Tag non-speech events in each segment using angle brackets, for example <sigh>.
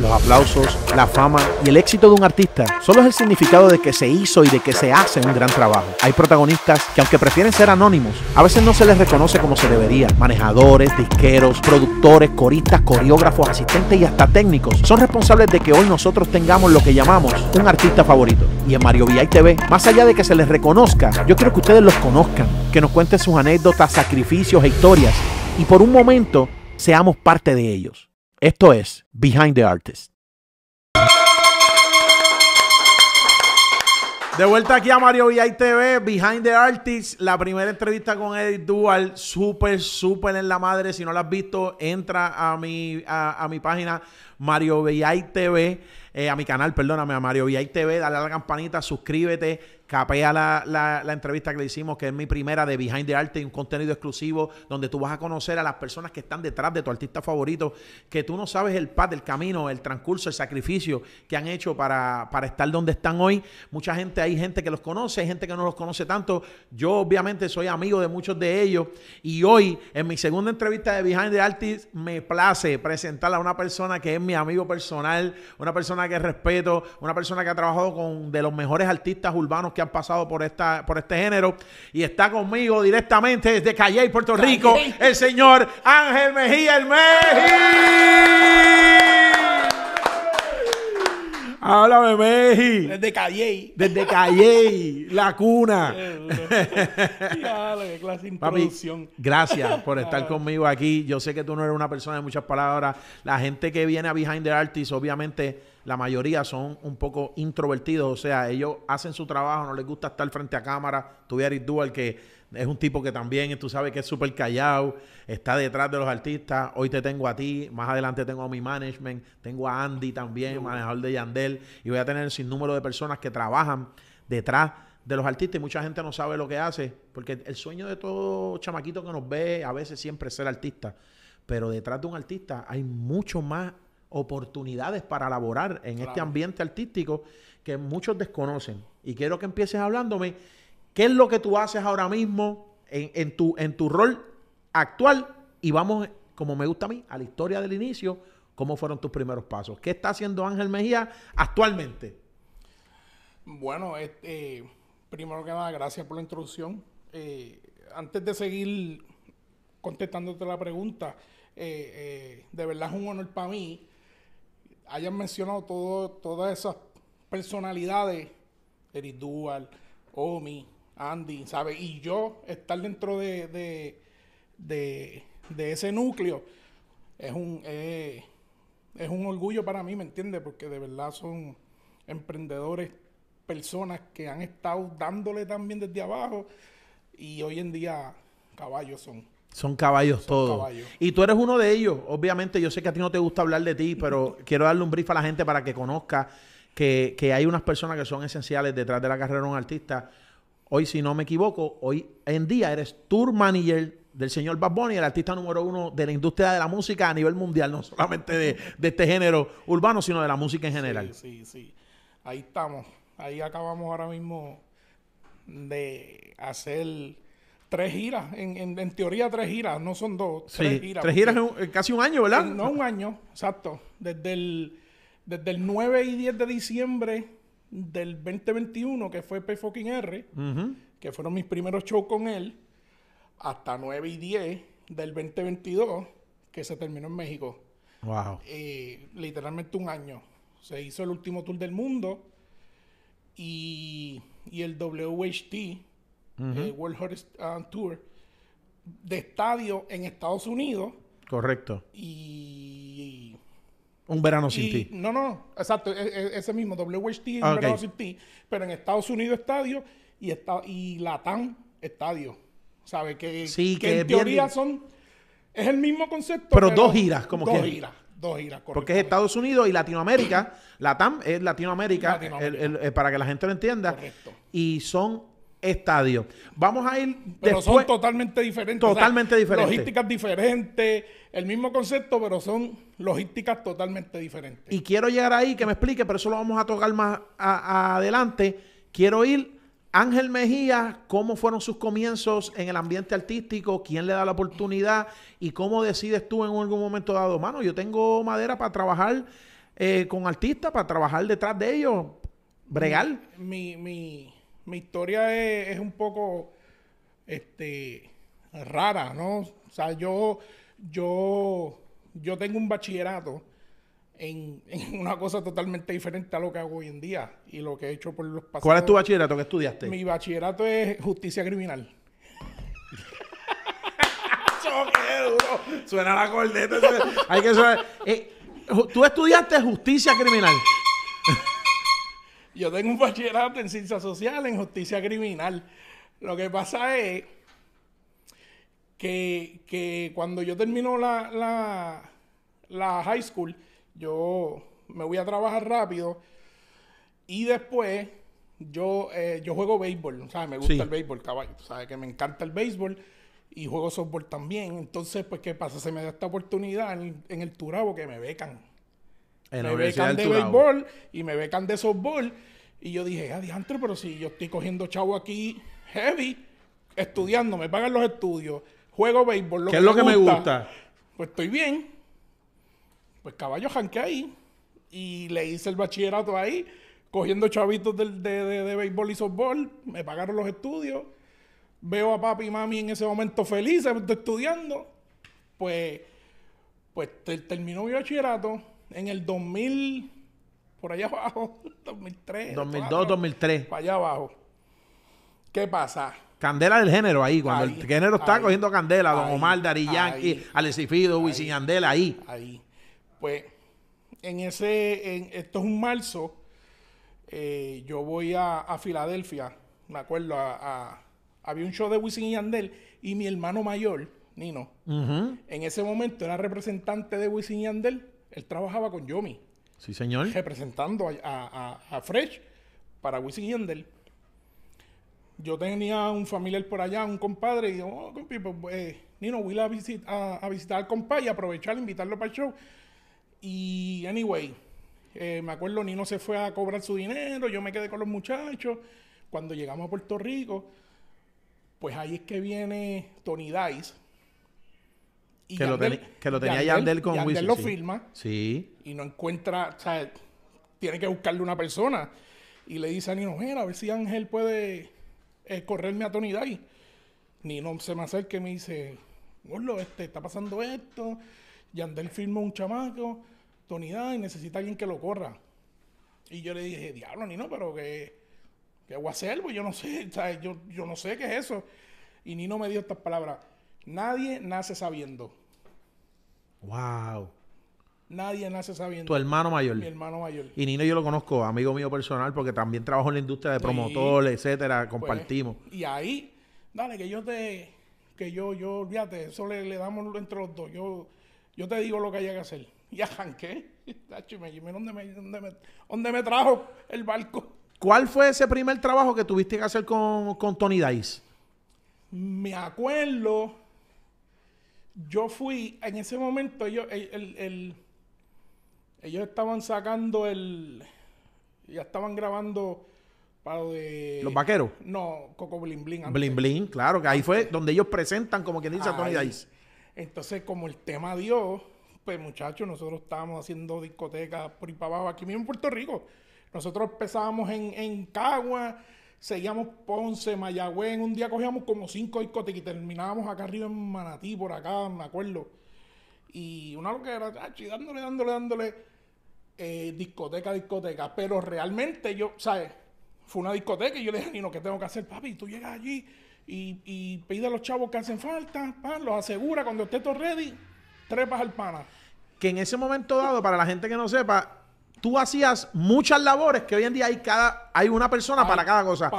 los aplausos, la fama y el éxito de un artista solo es el significado de que se hizo y de que se hace un gran trabajo. Hay protagonistas que aunque prefieren ser anónimos, a veces no se les reconoce como se debería. Manejadores, disqueros, productores, coristas, coreógrafos, asistentes y hasta técnicos son responsables de que hoy nosotros tengamos lo que llamamos un artista favorito. Y en Mario VI TV, más allá de que se les reconozca, yo quiero que ustedes los conozcan, que nos cuenten sus anécdotas, sacrificios e historias y por un momento seamos parte de ellos. Esto es Behind the Artist. De vuelta aquí a Mario VI TV, Behind the Artist, la primera entrevista con Edith Dual, súper, súper en la madre. Si no la has visto, entra a mi, a, mi página Mario VI TV, eh, a mi canal, perdóname, a Mario VI TV, dale a la campanita, suscríbete, capea la, entrevista que le hicimos, que es mi primera de Behind the Arte, un contenido exclusivo donde tú vas a conocer a las personas que están detrás de tu artista favorito, que tú no sabes el pad, el camino, el transcurso, el sacrificio que han hecho para, estar donde están hoy. Mucha gente, hay gente que los conoce, hay gente que no los conoce tanto. Yo obviamente soy amigo de muchos de ellos y hoy en mi segunda entrevista de Behind the Artist me place presentar a una persona que es mi amigo personal, una persona que respeto, una persona que ha trabajado con de los mejores artistas urbanos que han pasado por, esta, por este género. Y está conmigo directamente desde Calle, Puerto Rico, el señor Ángel Mejía, el Mejía, Háblame, Meji. Desde Calle. Desde Calle, la cuna. <laughs> gracias por <laughs> estar conmigo aquí. Yo sé que tú no eres una persona de muchas palabras. La gente que viene a Behind the Artists obviamente la mayoría son un poco introvertidos, o sea, ellos hacen su trabajo, no les gusta estar frente a cámara. Tuve a Eric que es un tipo que también, tú sabes que es súper callado, está detrás de los artistas. Hoy te tengo a ti, más adelante tengo a mi management, tengo a Andy también, manejador de Yandel, y voy a tener sin número de personas que trabajan detrás de los artistas y mucha gente no sabe lo que hace, porque el sueño de todo chamaquito que nos ve a veces siempre es ser artista, pero detrás de un artista hay mucho más oportunidades para laborar en este ambiente artístico que muchos desconocen. Y quiero que empieces hablándome qué es lo que tú haces ahora mismo en, tu, en tu rol actual y vamos, como me gusta a mí, a la historia del inicio, cómo fueron tus primeros pasos. ¿Qué está haciendo Ángel Mejía actualmente? Bueno, este, primero que nada, gracias por la introducción. Eh, antes de seguir contestándote la pregunta, eh, eh, de verdad es un honor para mí hayan mencionado todo, todas esas personalidades, Eric Dual, Omi, Andy, ¿sabes? Y yo estar dentro de, ese núcleo es un, es un orgullo para mí, ¿me entiendes? Porque de verdad son emprendedores, personas que han estado dándole también desde abajo y hoy en día caballos son. Son caballos todos. Y tú eres uno de ellos. Obviamente, yo sé que a ti no te gusta hablar de ti, pero quiero darle un brief a la gente para que conozca que, hay unas personas que son esenciales detrás de la carrera de un artista. Hoy, si no me equivoco, hoy en día eres tour manager del señor Bad Bunny, el artista número uno de la industria de la música a nivel mundial, no solamente de, de este género urbano, sino de la música en general. Sí, sí, sí. Ahí estamos. Ahí acabamos ahora mismo de hacer tres giras, en, teoría tres giras, no son dos, tres giras. Tres giras casi un año, ¿verdad? no, un año, exacto. Desde el, desde el 9 y 10 de diciembre del 2021, que fue P-Fucking-R, que fueron mis primeros shows con él, hasta 9 y 10 del 2022, que se terminó en México. Wow. Eh, literalmente un año. Se hizo el último tour del mundo y, y el WHT, eh, World um, Tour, de estadio en Estados Unidos. Correcto. Y. Un verano sin ti. No, no, exacto, e, e, ese mismo, WHT, ah, okay. un verano sin ti, pero en Estados Unidos estadio y, la y Latam estadio. ¿Sabes? Que, sí, que, en teoría son. Es el mismo concepto. Pero, dos giras, como que. Dos giras. Dos giras, correcto. Porque es Estados Unidos y Latinoamérica. Latam es Latinoamérica, eh, para que la gente lo entienda. Correcto. Y son estadio, Vamos a ir Pero son totalmente diferentes. Totalmente diferentes. Logísticas diferentes, el mismo concepto, pero son logísticas totalmente diferentes. Y quiero llegar ahí, que me explique, pero eso lo vamos a tocar más adelante. Quiero ir, Ángel Mejía, cómo fueron sus comienzos en el ambiente artístico, quién le da la oportunidad y cómo decides tú en algún momento dado, mano, yo tengo madera para trabajar eh, con artistas, para trabajar detrás de ellos, bregar. mi, mi mi historia es, un poco este, rara, ¿no? O sea, yo, yo, yo tengo un bachillerato <laughs> en, una cosa totalmente diferente a lo que hago hoy en día y lo que he hecho por los pasados. ¿Cuál es tu bachillerato que estudiaste? Mi bachillerato es justicia criminal. <laughs> duro. Suena la cordeta. Hay que saber. Eh, tú estudiaste justicia criminal. Yo tengo un bachillerato en ciencias sociales, en justicia criminal. Lo que pasa es que, cuando yo termino la, la, high school, yo me voy a trabajar rápido y después yo, eh, yo juego béisbol, ¿sabes? Me gusta el béisbol, caballo, Que me encanta el béisbol y juego softball también. Entonces, pues, ¿qué pasa? Se me da esta oportunidad en, en el Turabo que me becan me becan de béisbol y me becan de softball. Y yo dije, adiantro, ah, pero si yo estoy cogiendo chavo aquí heavy, estudiando, me pagan los estudios, juego béisbol. ¿Qué es lo que me gusta? Pues estoy bien. Pues caballo hanque ahí. Y le hice el bachillerato ahí, cogiendo chavitos de, béisbol y softball. Me pagaron los estudios. Veo a papi y mami en ese momento felices, estudiando. Pues, pues terminó mi bachillerato en el 2000, por allá abajo, 2003. 2002, 2003. Para allá abajo. ¿Qué pasa? Candela del género ahí, cuando el género está cogiendo candela, Don Omar, Dari Yankee, Alecifido, Wisin Yandel ahí. Ahí. Pues, en ese, esto es un marzo, eh, yo voy a, Filadelfia, me acuerdo, a, había un show de Wisin y Andel y mi hermano mayor, Nino, en ese momento era representante de Wisin y Andel él trabajaba con Yomi. Sí, señor. Representando a, a, Fresh para Wisin Yo tenía un familiar por allá, un compadre, y yo, oh, pues, eh, Nino, voy a, visit, a, visitar al compadre y aprovechar, invitarlo para el show. Y, anyway, eh, me acuerdo, Nino se fue a cobrar su dinero, yo me quedé con los muchachos. Cuando llegamos a Puerto Rico, pues ahí es que viene Tony Dice, que, lo tenía Yandel, con con Yandel lo firma. Sí. Y no encuentra, o sea, tiene que buscarle una persona. Y le dice a Nino, Gera a ver si Ángel puede eh, correrme a Tony Day. Nino se me acerca y me dice, boludo este, está pasando esto. Yandel firma un chamaco, Tony Day, necesita alguien que lo corra. Y yo le dije, diablo, Nino, pero que, qué voy a hacer, pues yo no sé, Yo, yo no sé qué es eso. Y Nino me dio estas palabras, nadie nace sabiendo. Wow. Nadie nace sabiendo. Tu hermano mayor. Mi hermano mayor. Y Nino yo lo conozco, amigo mío personal, porque también trabajo en la industria de promotores, etcétera, pues, compartimos. y ahí, dale, que yo te, que yo, yo, olvídate, eso le, le, damos entre los dos. Yo, yo te digo lo que haya que hacer. <laughs> Y arranqué. ¿Dónde me, dónde me, dónde me trajo el barco? ¿Cuál fue ese primer trabajo que tuviste que hacer con, con Tony Dice? Me acuerdo yo fui, en ese momento ellos, ellos estaban sacando el, ya estaban grabando para de... ¿Los vaqueros? No, Coco Blin Blin. claro, que ahí fue donde ellos presentan, como quien dice, a Tony Dice. Entonces, como el tema dio, pues muchachos, nosotros estábamos haciendo discotecas por y para abajo, aquí mismo en Puerto Rico. Nosotros empezábamos en, en Cagua, seguíamos Ponce, Mayagüez, un día cogíamos como cinco discotecas y terminábamos acá arriba en Manatí, por acá, me acuerdo. Y una lo que era, dándole, dándole, dándole, eh, discoteca, discoteca. Pero realmente yo, ¿sabes? Fue una discoteca y yo le dije, Nino, ¿qué tengo que hacer? Papi, tú llegas allí y, y a los chavos que hacen falta, los asegura, cuando esté todo ready, trepas al pana. Que en ese momento dado, para la gente que no sepa, tú hacías muchas labores que hoy en día hay cada hay una persona para ah, cada cosa.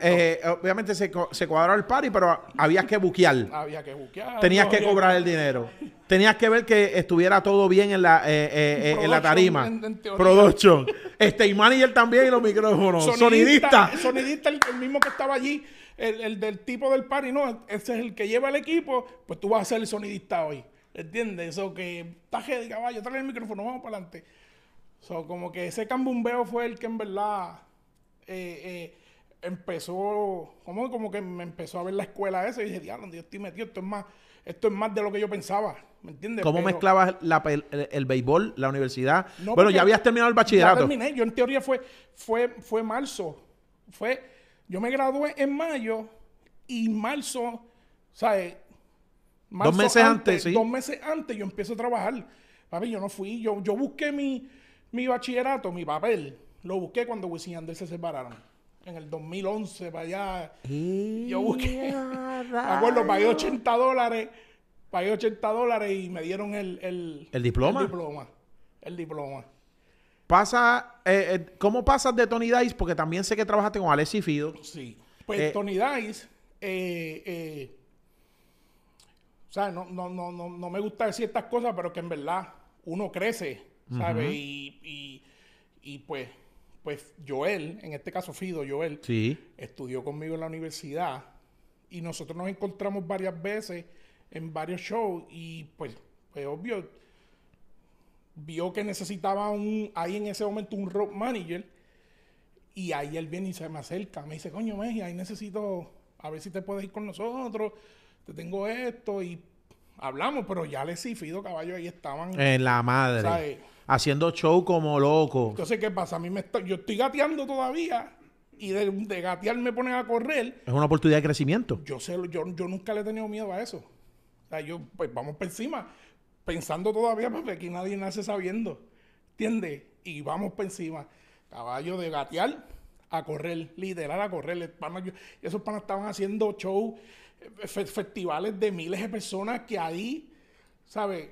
Eh, obviamente se, se cuadraba el party, pero había que buquear. había que buquear. Tenías que cobrar el dinero. Tenías que ver que estuviera todo bien en la, eh, eh, la tarima. Production. este, y manager también y los micrófonos. Sonidista. Sonidista, el, mismo que estaba allí. El, del tipo del party, no, ese es el que lleva el equipo, pues tú vas a ser el sonidista hoy. ¿Entiendes? Eso que taje de caballo, trae el micrófono, vamos para adelante. So, como que ese cambumbeo fue el que en verdad eh, eh, empezó, como, como que me empezó a ver la escuela esa y dije, diablo, yo estoy metido, esto es más, esto es más de lo que yo pensaba. ¿Me entiendes? ¿Cómo mezclabas el, béisbol, la universidad? Pero bueno, ya habías terminado el bachillerato. Ya terminé, yo en teoría fue, fue, fue marzo. Fue, yo me gradué en mayo y marzo, ¿sabes? dos meses antes, sí. Dos meses antes yo empiezo a trabajar. yo no fui, yo, yo busqué mi mi bachillerato, mi papel, lo busqué cuando Wisin y Andrés se separaron. En el 2011, para allá. yo busqué. <laughs> me acuerdo, pagué 80 dólares. Pagué 80 dólares y me dieron el. ¿El, ¿El diploma? El diploma. El diploma. Pasa. Eh, eh, ¿Cómo pasas de Tony Dice? Porque también sé que trabajaste con y Fido. Sí. Pues eh, Tony Dice. o sea, no, no, no, no me gusta decir estas cosas, pero que en verdad uno crece ¿sabes? y, pues, pues Joel, en este caso Fido, Joel, estudió conmigo en la universidad y nosotros nos encontramos varias veces en varios shows y pues, pues obvio, vio que necesitaba un, ahí en ese momento un rock manager y ahí él viene y se me acerca, me dice, coño, Meji, ahí necesito, a ver si te puedes ir con nosotros, te tengo esto y hablamos, pero ya le sí, Fido Caballo ahí estaban. En la madre haciendo show como loco. Entonces, ¿qué pasa? A mí me yo estoy gateando todavía y de, gatear me ponen a correr. Es una oportunidad de crecimiento. Yo, sé, yo, yo nunca le he tenido miedo a eso. O sea, yo, pues vamos por encima, pensando todavía, porque aquí nadie nace sabiendo. ¿Entiendes? Y vamos por encima. Caballo de gatear a correr, liderar a correr. esos panas estaban haciendo show, eh, festivales de miles de personas que ahí, ¿sabes?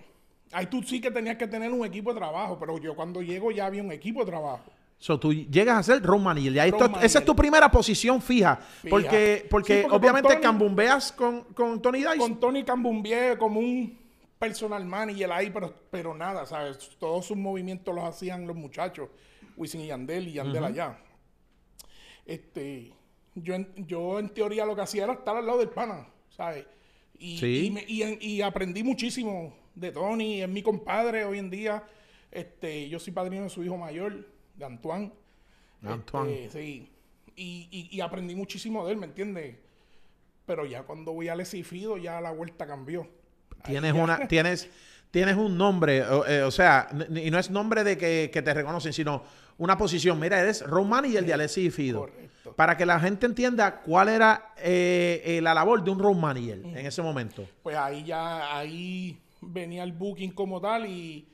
Ahí tú sí que tenías que tener un equipo de trabajo, pero yo cuando llego ya había un equipo de trabajo. So, tú llegas a ser Ron Y esa es tu primera posición fija. Porque, porque, obviamente cambumbeas con, con, Tony Dice. Con Tony cambumbeé como un personal manager ahí, pero, pero nada, ¿sabes? Todos sus movimientos los hacían los muchachos, Wisin y Yandel y Yandel allá. Este, yo, yo en teoría lo que hacía era estar al lado del pana, ¿sabes? Y, sí. y, y, y aprendí muchísimo de Tony, es mi compadre hoy en día. Este, yo soy padrino de su hijo mayor, de Antoine. Antoine. Este, sí. Y, aprendí muchísimo de él, ¿me entiendes? Pero ya cuando voy al Fido. ya la vuelta cambió. Tienes una, <laughs> tienes, tienes un nombre, o, eh, sea, y no es nombre de que, te reconocen, sino una posición. Mira, eres road manager de Alessi y Fido. Para que la gente entienda cuál era eh, eh, la labor de un road manager en ese momento. Pues ahí ya, ahí venía el booking como tal y,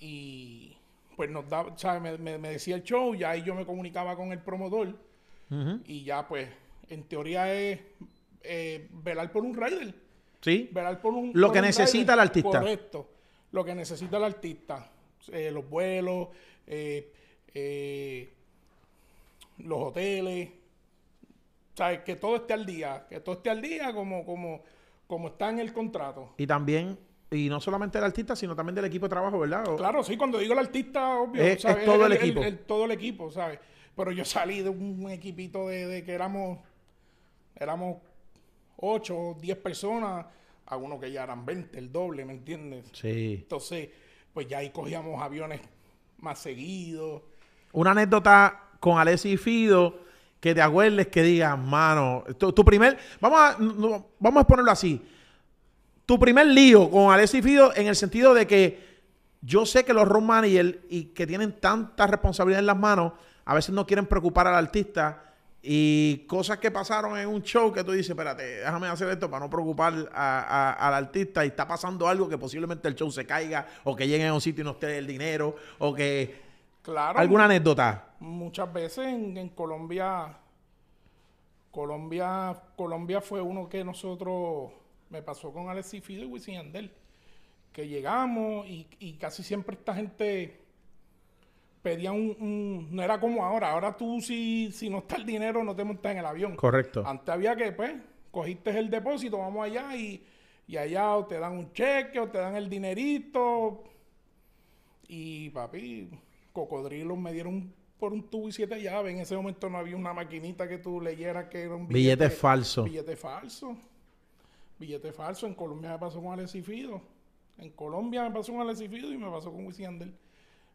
y pues nos daba, Me, decía el show, ya ahí yo me comunicaba con el promotor y ya pues en teoría es eh, velar por un rider. Sí. Velar por un... Lo que necesita el artista. Correcto. Lo que necesita el artista. Eh, los vuelos, eh, los hoteles. sea, Que todo esté al día. Que todo esté al día como, como, como está en el contrato. Y también y no solamente del artista, sino también del equipo de trabajo, ¿verdad? claro, sí, cuando digo el artista, obvio, es, todo el, equipo. todo el equipo, ¿sabes? Pero yo salí de un equipito de, que éramos, éramos 8 o 10 personas a uno que ya eran 20, el doble, ¿me entiendes? Sí. Entonces, pues ya ahí cogíamos aviones más seguidos. Una anécdota con Alessi y Fido que te acuerdes que digas, mano, tu, tu primer, vamos a, vamos a ponerlo así, tu primer lío con Alexis Fido en el sentido de que yo sé que los y managers y que tienen tanta responsabilidad en las manos, a veces no quieren preocupar al artista y cosas que pasaron en un show que tú dices, espérate, déjame hacer esto para no preocupar al artista y está pasando algo que posiblemente el show se caiga o que llegue a un sitio y no esté el dinero o que... Claro. ¿Alguna anécdota? Muchas veces en, en Colombia... Colombia, Colombia fue uno que nosotros me pasó con Alexis Fido y Que llegamos y, casi siempre esta gente pedía un, No era como ahora. Ahora tú, si, si no está el dinero, no te montas en el avión. Correcto. Antes había que, pues, cogiste el depósito, vamos allá y, allá o te dan un cheque o te dan el dinerito. Y papi, cocodrilos me dieron por un tubo y siete llaves. En ese momento no había una maquinita que tú leyeras que era un billete falso. Billete falso. Billete falso. En Colombia me pasó con Alexis Fido. En Colombia me pasó con Alexis Fido y me pasó con Wisiander.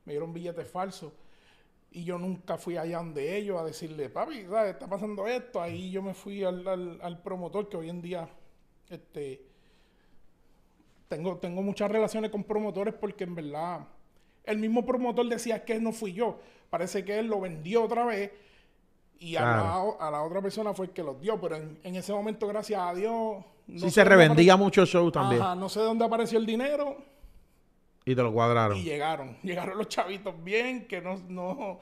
Me dieron billetes falsos. Y yo nunca fui allá donde ellos a decirle, papi, ¿sabes? Está pasando esto. Ahí yo me fui al, promotor que hoy en día este, tengo, tengo muchas relaciones con promotores porque en verdad el mismo promotor decía que no fui yo. Parece que él lo vendió otra vez y a, la, otra persona fue el que los dio. Pero en, en ese momento, gracias a Dios, si se revendía mucho show también. Ajá, no sé de dónde apareció el dinero. Y te lo cuadraron. Y llegaron. <laughs> Llegaron los chavitos bien, que no, no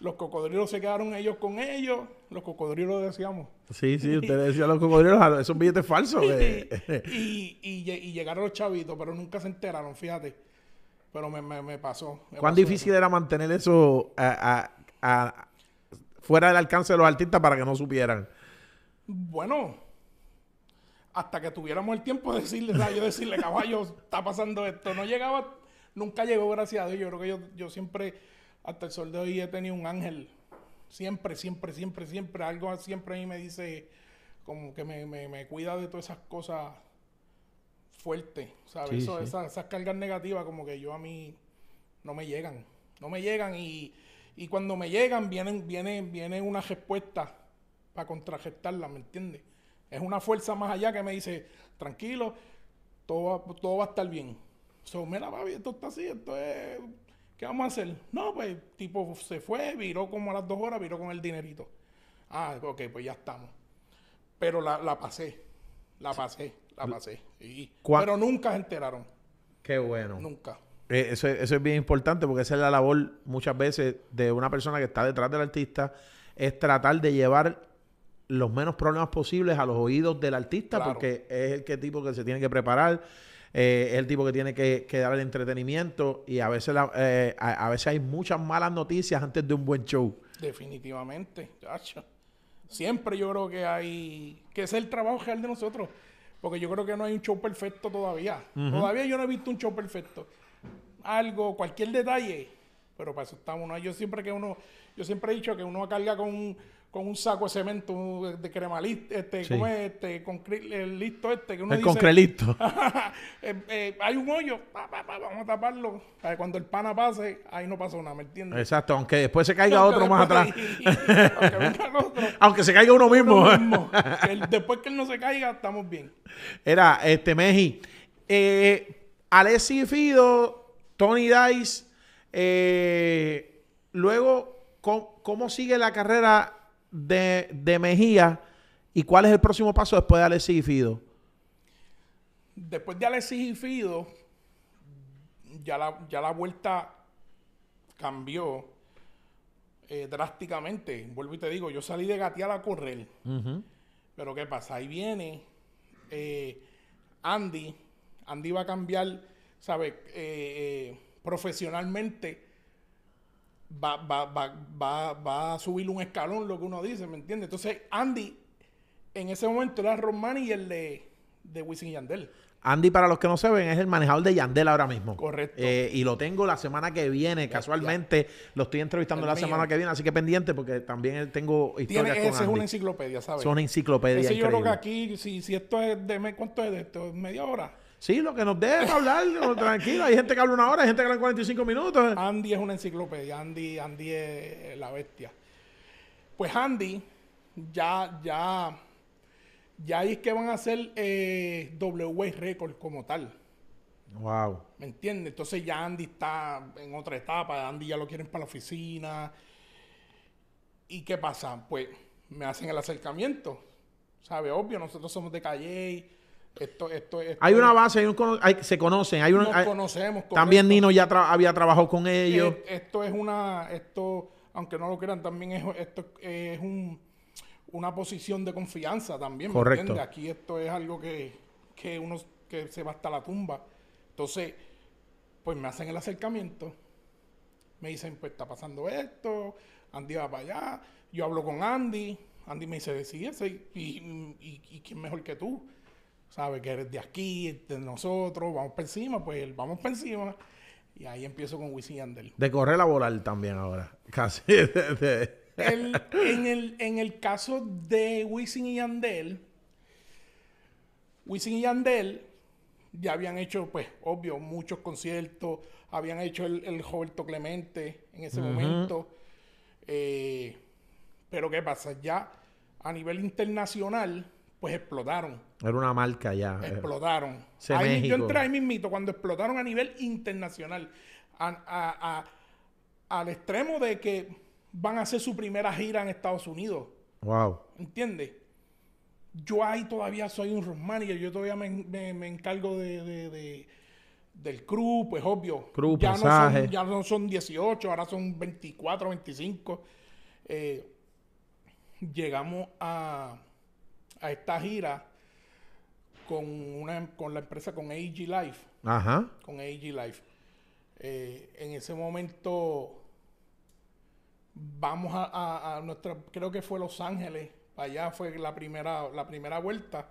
los cocodrilos se quedaron ellos con ellos, los cocodrilos decíamos. Sí, sí, <laughs> ustedes decían los cocodrilos, ah, esos billetes falsos. <laughs> Eh. y, y, llegaron los chavitos, pero nunca se enteraron, fíjate. Pero me, pasó. ¿Cuán difícil era mantener eso fuera del alcance de los artistas para que no supieran? Bueno, hasta que tuviéramos el tiempo de decirle, yo decirle, caballo, está pasando esto. No llegaba, nunca llegó, gracias a Dios. Yo creo que yo, siempre, hasta el sol de hoy, he tenido un ángel. Siempre, siempre, siempre, siempre. Algo siempre a mí me dice, como que me, cuida de todas esas cosas fuertes, O Esas, cargas negativas, como que yo a mí no me llegan. No me llegan y, cuando me llegan, vienen, viene, viene una respuesta para contrarrestarla, ¿me entiendes? Es una fuerza más allá que me dice, tranquilo, todo va, todo a estar bien. So, la papi, esto está así, esto ¿Qué vamos a hacer? No, pues, tipo, se fue, viró como a las dos horas, viró con el dinerito. Ah, ok, pues ya estamos. Pero la, pasé, la pasé, la pasé. y Pero nunca se enteraron. Qué bueno. Nunca. Eh, eso, eso es bien importante porque esa es la labor muchas veces de una persona que está detrás del artista, es tratar de llevar los menos problemas posibles a los oídos del artista, porque es el que tipo que se tiene que preparar, eh, es el tipo que tiene que, dar el entretenimiento y a veces, eh, a, veces hay muchas malas noticias antes de un buen show. Definitivamente, gacho. Siempre yo creo que hay, que es el trabajo real de nosotros, porque yo creo que no hay un show perfecto todavía. Todavía yo no he visto un show perfecto. Algo, cualquier detalle, pero para eso estamos. Yo siempre que uno, yo siempre he dicho que uno carga con con un saco de cemento de crema listo, este, sí. este? listo este, que uno dice... <laughs> Eh, eh, hay un hoyo, vamos a taparlo. para que cuando el pana pase, ahí no pase nada, ¿me entiendes? Exacto, aunque después se caiga otro más atrás. <laughs> <laughs> aunque, se caiga uno mismo. después que él no se caiga, estamos bien. Era, este, Meji, eh, Alessi Fido, Tony Dice, luego, ¿cómo, ¿cómo sigue la carrera de, Mejía y cuál es el próximo paso después de Alexis y Fido? Después de Alexis y Fido, ya la, ya la vuelta cambió eh, drásticamente. Vuelvo y te digo, yo salí de gatear a correr. Pero ¿qué pasa? Ahí viene eh, Andy. Andy va a cambiar, ¿sabes? Eh, profesionalmente va, va, va, va, a subir un escalón lo que uno dice, ¿me entiendes? Entonces, Andy, en ese momento era Romani y el de, de Wisin Yandel. Andy, para los que no se ven, es el manejador de Yandel ahora mismo. Correcto. Eh, y lo tengo la semana que viene, casualmente. Lo estoy entrevistando la semana que viene, así que pendiente porque también tengo historias Tiene, es una enciclopedia, ¿sabes? Es una enciclopedia yo creo que aquí, si, si esto es de... ¿Cuánto es de esto? ¿Media hora? Sí, lo que nos deja hablar, <laughs> tranquilo. Hay gente que habla una hora, hay gente que habla 45 minutos. Andy es una enciclopedia. Andy, Andy es la bestia. Pues Andy, ya, ya, ya es que van a hacer eh, W Record como tal. Wow. ¿Me entiendes? Entonces ya Andy está en otra etapa. Andy ya lo quieren para la oficina. ¿Y qué pasa? Pues me hacen el acercamiento. ¿Sabe? Obvio, nosotros somos de Calle esto, hay una base, hay se conocen. Hay También Nino ya había trabajado con ellos. esto es una, esto, aunque no lo crean, también es, esto es un, una posición de confianza también. Aquí esto es algo que, uno que se va hasta la tumba. Entonces, pues me hacen el acercamiento. Me dicen, pues está pasando esto. Andy va para allá. Yo hablo con Andy. Andy me dice, sí, y, y quién mejor que tú Sabe Que eres de aquí, de nosotros, vamos para encima, pues vamos para encima. Y ahí empiezo con Wisin Yandel. De correr a volar también ahora, <laughs> casi. en, el, caso de Wisin y Andel Wisin y Andel ya habían hecho, pues, obvio, muchos conciertos. Habían hecho el, el Roberto Clemente en ese momento. Eh, pero ¿qué pasa? Ya a nivel internacional, pues explotaron. Era una marca ya. Eh, explotaron. yo entré ahí mismito, cuando explotaron a nivel internacional. al extremo de que van a hacer su primera gira en Estados Unidos. Wow. ¿Entiendes? Yo ahí todavía soy un road y yo todavía me, encargo del crew, pues obvio. ya No son, ya no son 18, ahora son 24, 25. Eh, llegamos a, a esta gira con, una, con la empresa, con AG Life. Ajá. Con AG Life. Eh, en ese momento vamos a, a, nuestra, creo que fue Los Ángeles, allá fue la primera, la primera vuelta.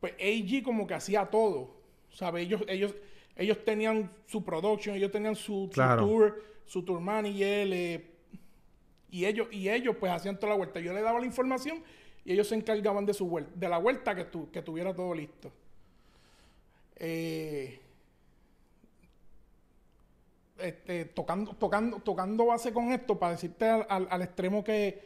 Pues AG como que hacía todo, ...sabe Ellos, ellos, ellos tenían su production, ellos tenían su, tour, su tour manager, él... Eh, y ellos, y ellos pues hacían toda la vuelta. Yo le daba la información y ellos se encargaban de, su vuelta, de la vuelta que, tu, tuviera todo listo. Eh, este, tocando, tocando, tocando base con esto para decirte al, extremo que,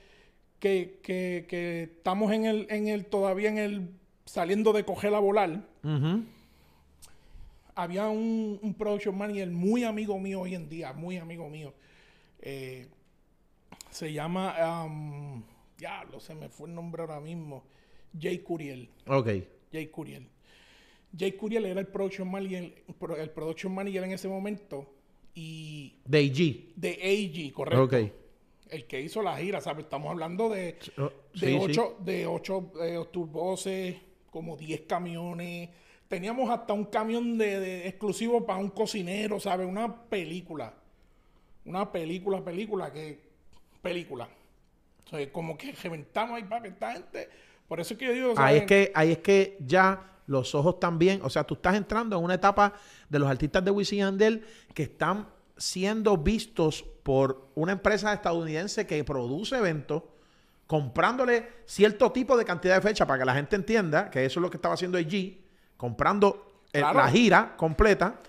estamos en el, todavía en el saliendo de coger a volar. Había un, production manager muy amigo mío hoy en día, muy amigo mío. Eh, se llama um, ya lo se me fue el nombre ahora mismo. Jay Curiel. Ok. Jay Curiel. Jay Curiel era el production manager, el production manager en ese momento. Y. De AG. De AG, correcto. Ok. El que hizo la gira, ¿sabes? Estamos hablando de, ocho, de ocho eh, como diez camiones. Teníamos hasta un camión de exclusivo para un cocinero, ¿sabes? Una película. Una película, película que. Película como que reventamos ahí para esta gente. Por eso es que yo digo. Ahí es que, ahí es que ya los ojos también. O sea, tú estás entrando en una etapa de los artistas de Wisin Andel que están siendo vistos por una empresa estadounidense que produce eventos, comprándole cierto tipo de cantidad de fecha para que la gente entienda que eso es lo que estaba haciendo allí, comprando la gira completa.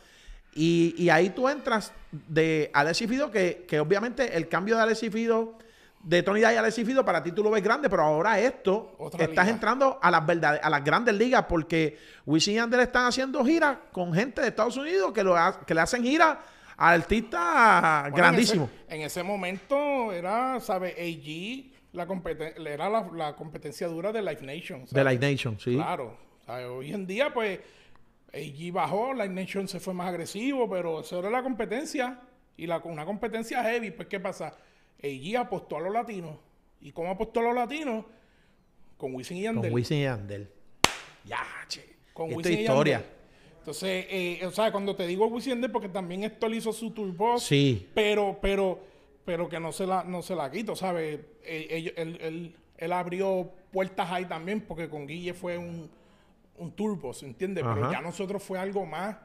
Y, ahí tú entras de y Fido, que, obviamente el cambio de y Fido de Tony Day y Alexis Fido, para ti tú lo ves grande, pero ahora esto estás entrando a las verdades, a las grandes ligas, porque Wisin y Ander están haciendo giras con gente de Estados Unidos que, lo que le hacen giras a artistas grandísimos. En ese, momento era, ¿sabes? AG la era la, competencia dura de Life Nation. De Live Nation, sí. Claro. Hoy en día, pues, AG bajó, Live Nation se fue más agresivo, pero eso era la competencia. Y la, una competencia heavy, pues, ¿qué pasa? AG apostó a los latinos. ¿Y cómo apostó a los latinos? Con Wisin y Yandel. Con Wisin y Yandel. Ya, che. Con historia. Y Yandel. Entonces, eh, o sea, cuando te digo Wisin y Yandel, porque también esto le hizo su turbo. Sí. Pero, pero, pero que no se la, no se la quito, ¿sabes? Eh, él, abrió puertas ahí también, porque con Guille fue un, un turbo, ¿se entiende? Pero ya nosotros fue algo más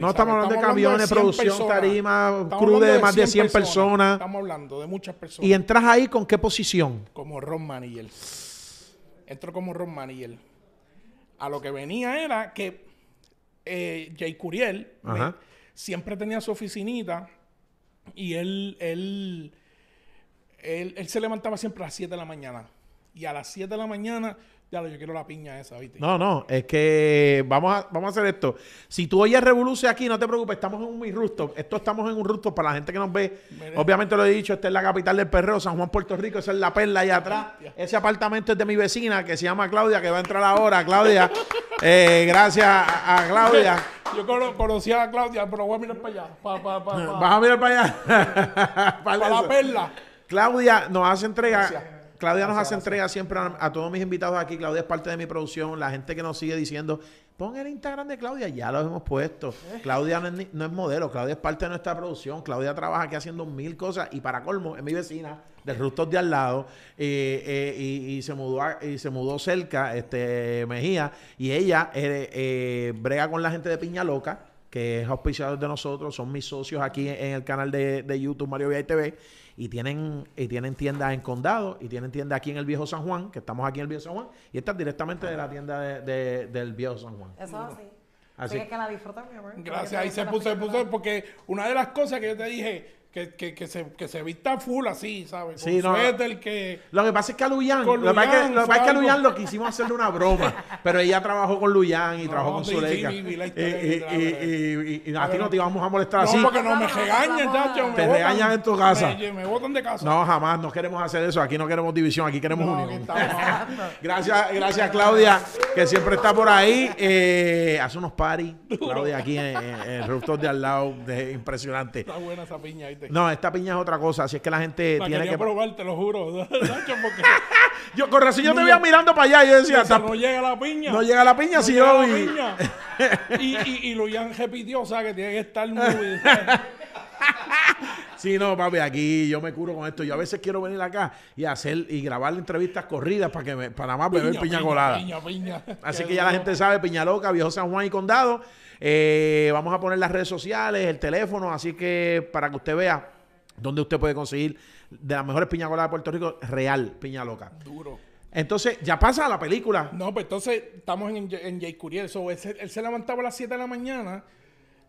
no estamos hablando de camiones, producción, tarima, crew de, más de 100 personas. Estamos hablando de muchas personas. ¿Y entras ahí con qué posición? Como Ron Manager. Entro como Ron Manager. A lo que venía era que eh, Jay Curiel siempre tenía su oficinita y él, él, él, él se levantaba siempre a las 7 de la mañana. Y a las 7 de la mañana ya yo quiero la piña esa, ¿viste? No, no, es que vamos a, vamos a hacer esto. Si tú oyes Revoluce aquí, no te preocupes, estamos en un rusto Esto estamos en un rusto para la gente que nos ve. Obviamente lo he dicho, esta es la capital del perro. San Juan, Puerto Rico, esa es la perla allá atrás. Ese apartamento es de mi vecina que se llama Claudia, que va a entrar ahora. Claudia, <laughs> eh, gracias a, Claudia. Yo conocía a Claudia, pero voy a mirar para allá. Vas a mirar para allá. <laughs> para, la perla. Claudia nos hace entrega. Claudia nos hace entrega siempre a, todos mis invitados aquí. Claudia es parte de mi producción. La gente que nos sigue diciendo, pon el Instagram de Claudia, ya lo hemos puesto. <laughs> Claudia no es, modelo, Claudia es parte de nuestra producción. Claudia trabaja aquí haciendo mil cosas y para colmo es mi vecina del Rustos de al lado y, eh, se mudó y se mudó cerca, este Mejía, y ella eh, eh, brega con la gente de Piña Loca que es auspiciador de nosotros, son mis socios aquí en, el canal de, YouTube Mario Vía TV y tienen, y tienen tiendas en Condado y tienen tiendas aquí en el Viejo San Juan, que estamos aquí en el Viejo San Juan, y están directamente de la tienda del Viejo San Juan. Eso así. Así. es que la disfrutan, mi amor. Gracias, ahí se puso, se puso, porque una de las cosas que yo te dije, que, que, que, se, que se vista full así, ¿sabes? Con sí, no. que... Lo que pasa es que a Luyan, lo, que, es que, a Luyan lo quisimos hacerle una broma, <laughs> pero ella trabajó con Luyan y trabajó con Zuleika. Y, y, y, y, a, ti no te íbamos a molestar así. No, porque no me regañen chacho. Te regañan en tu casa. Me, botan de casa. No, jamás, no queremos hacer eso. Aquí no queremos división, aquí queremos unión. <laughs> gracias, gracias Claudia, que siempre está por ahí. Eh, hace unos paris, Claudia, aquí en, el rooftop de al lado. De, impresionante. Está buena esa piña ahí no, esta piña es otra cosa, así es que la gente tiene que probar, te lo juro. <laughs> <laughs> yo con yo me te veía mirando para allá, yo decía, no llega la piña. No llega la piña si yo lo vi. y, y, y Luyan repitió, o sea, que tiene que estar muy <laughs> Sí, no, papi, aquí yo me curo con esto. Yo a veces quiero venir acá y hacer y grabar entrevistas corridas para que me, para más beber piña, colada. Así que ya la gente sabe, piña loca Viejo San Juan y Condado. Eh, vamos a poner las redes sociales, el teléfono, así que para que usted vea dónde usted puede conseguir de las mejores piña de Puerto Rico, real piña loca. Duro. Entonces, ya pasa la película. No, pues entonces estamos en, en Jay Curiel. él, se, levantaba a las 7 de la mañana.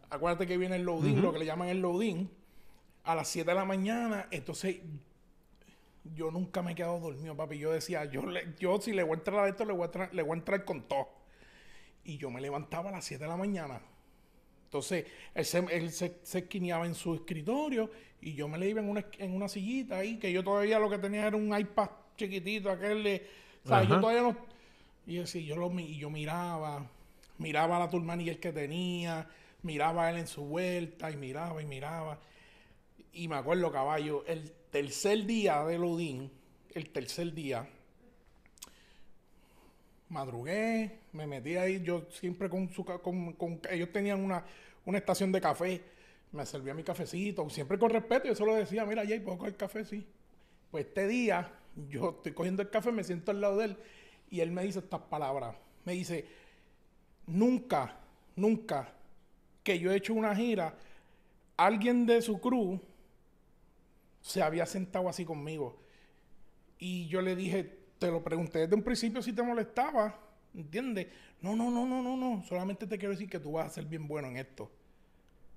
Acuérdate que viene el loading, lo que le llaman el loading. A las 7 de la mañana. Entonces, yo nunca me he quedado dormido, papi. Yo decía, yo, yo si le voy a entrar a esto, le voy a, le voy a entrar con todo y yo me levantaba a las 7 de la mañana. Entonces, él, se, se, esquineaba en su escritorio y yo me le iba en una, sillita ahí, que yo todavía lo que tenía era un iPad chiquitito, aquel de... O sea, yo todavía no... Y así, yo, lo, yo miraba, miraba a la y el que tenía, miraba a él en su vuelta y miraba y miraba. Y me acuerdo, caballo, el tercer día de Ludín, el tercer día, madrugué, me metí ahí, yo siempre con su... Con, con, ellos tenían una, una estación de café, me servía mi cafecito, siempre con respeto, yo solo decía, mira, Jay, ¿puedo coger café? Sí. Pues este día yo estoy cogiendo el café, me siento al lado de él y él me dice estas palabras. Me dice, nunca, nunca que yo he hecho una gira, alguien de su crew se había sentado así conmigo. Y yo le dije, te lo pregunté desde un principio si te molestaba, ¿entiendes? No, no, no, no, no, no. Solamente te quiero decir que tú vas a ser bien bueno en esto.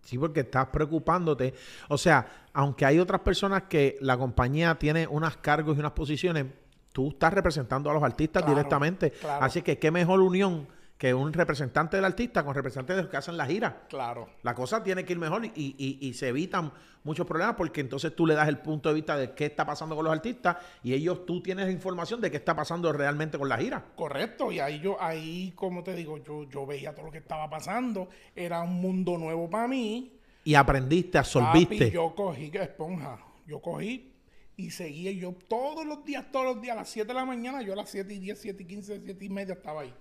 Sí, porque estás preocupándote. O sea, aunque hay otras personas que la compañía tiene unos cargos y unas posiciones, tú estás representando a los artistas directamente. Así que qué mejor unión que un representante del artista con representantes de los que hacen la gira. Claro. La cosa tiene que ir mejor y, se evitan muchos problemas porque entonces tú le das el punto de vista de qué está pasando con los artistas y ellos tú tienes información de qué está pasando realmente con la gira. Correcto, y ahí yo, ahí como te digo, yo, yo veía todo lo que estaba pasando, era un mundo nuevo para mí. Y aprendiste, absorbiste. Y yo cogí esponja, yo cogí y seguía yo todos los días, todos los días, a las 7 de la mañana, yo a las 7 y 10, 7 y 15, 7 y media estaba ahí.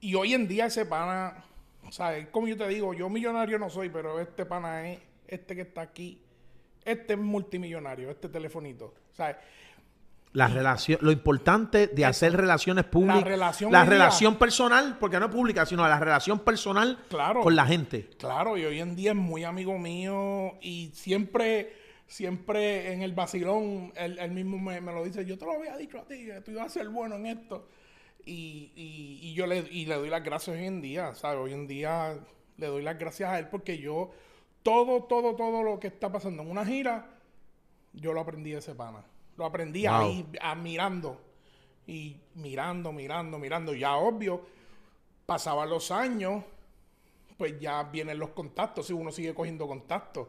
Y hoy en día ese pana, o sea, es como yo te digo, yo millonario no soy, pero este pana es, este que está aquí, este es multimillonario, este telefonito, La lo importante de hacer relaciones públicas. La relación, personal, porque no es pública, sino la relación personal con la gente. Claro, y hoy en día es muy amigo mío y siempre, siempre en el vacilón, él, mismo me, me, lo dice, yo te lo había dicho a ti, que tú ibas a ser bueno en esto. Y, yo le, le doy las gracias hoy en día, ¿sabes? Hoy en día le doy las gracias a él porque yo, todo, todo, todo lo que está pasando en una gira, yo lo aprendí de ese pana. Lo aprendí ahí, mirando. Y mirando, mirando, mirando. Ya obvio, pasaban los años, pues ya vienen los contactos, y uno sigue cogiendo contactos.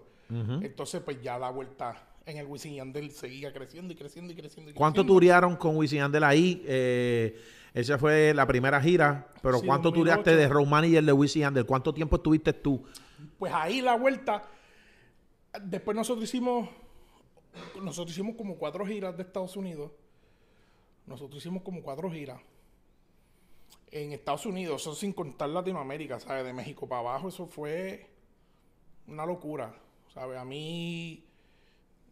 Entonces, pues ya da vuelta en el Wisin Yandel seguía creciendo y creciendo y creciendo. ¿Cuánto turearon con Wisin Yandel ahí? Eh, esa fue la primera gira. Pero ¿cuánto 2008. duraste de Road Manager de Wizzy Handel? ¿Cuánto tiempo estuviste tú? Pues ahí la vuelta. Después nosotros hicimos. Nosotros hicimos como cuatro giras de Estados Unidos. Nosotros hicimos como cuatro giras. En Estados Unidos, eso sin contar Latinoamérica, ¿sabes? De México para abajo, eso fue una locura, ¿sabes? A mí,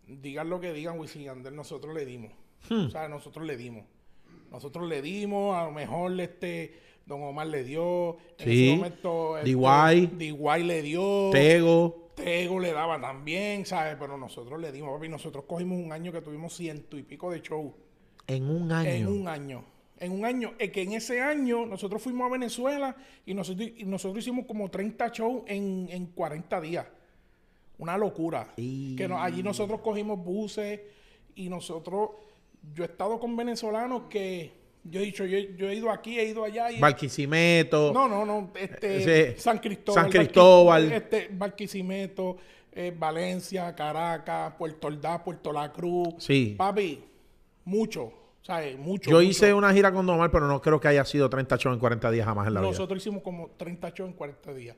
digan lo que digan, Wisin nosotros le dimos. Hmm. ¿Sabes? Nosotros le dimos. Nosotros le dimos, a lo mejor este Don Omar le dio, en sí. momento este, DY, le dio, Tego, Tego le daba también, ¿sabes? Pero nosotros le dimos, papi, nosotros cogimos un año que tuvimos ciento y pico de show. En un año. En un año. En un año, es que en ese año nosotros fuimos a Venezuela y nosotros, nosotros hicimos como 30 shows en, 40 días. Una locura. Que allí nosotros cogimos buses y nosotros yo he estado con venezolanos que yo he dicho, yo, he ido aquí, he ido allá. Y, Barquisimeto. No, no, no. Este, San Cristóbal. San Cristóbal. este, Barquisimeto, eh, Valencia, Caracas, Puerto Ordaz, Puerto La Cruz. Sí. Papi, mucho. ¿sabes? Mucho. Yo hice una gira con Don pero no creo que haya sido 30 shows en 40 días jamás en la Nosotros vida. Nosotros hicimos como 30 shows en 40 días.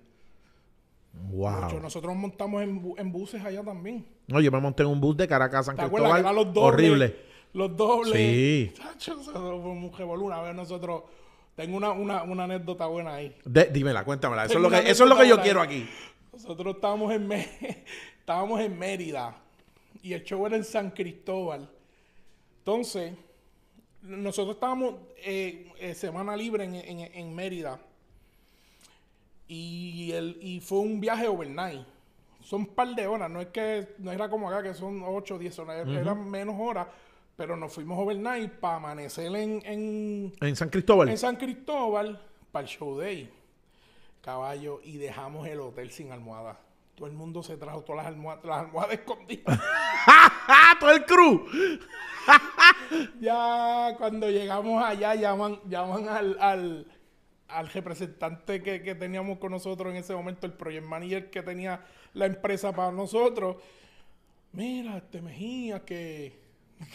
Wow. Nosotros montamos en, buses allá también. No, yo me monté en un bus de Caracas a San Cristóbal. Horrible los dobles. Sí. Chacho, eso fue un nosotros. Tengo una, una, anécdota buena ahí. dímela, cuéntamela. Eso, es lo, que, eso es lo que, yo quiero aquí. Nosotros estábamos en, <laughs> estábamos en Mérida y el show era en San Cristóbal. Entonces, nosotros estábamos eh, eh, semana libre en, Mérida. Y, el, y fue un viaje overnight. Son un par de horas, no es que no era como acá que son 8 o 10 horas, eran menos horas, pero nos fuimos overnight para amanecer en, en, San Cristóbal. En San Cristóbal, para el show day, caballo, y dejamos el hotel sin almohada. Todo el mundo se trajo todas las almohadas, las almohadas escondidas. <laughs> ¡Todo el crew! <laughs> ya cuando llegamos allá, llaman, llaman al, al, representante que, que teníamos con nosotros en ese momento, el project manager que tenía la empresa para nosotros. Mira, este Mejía, que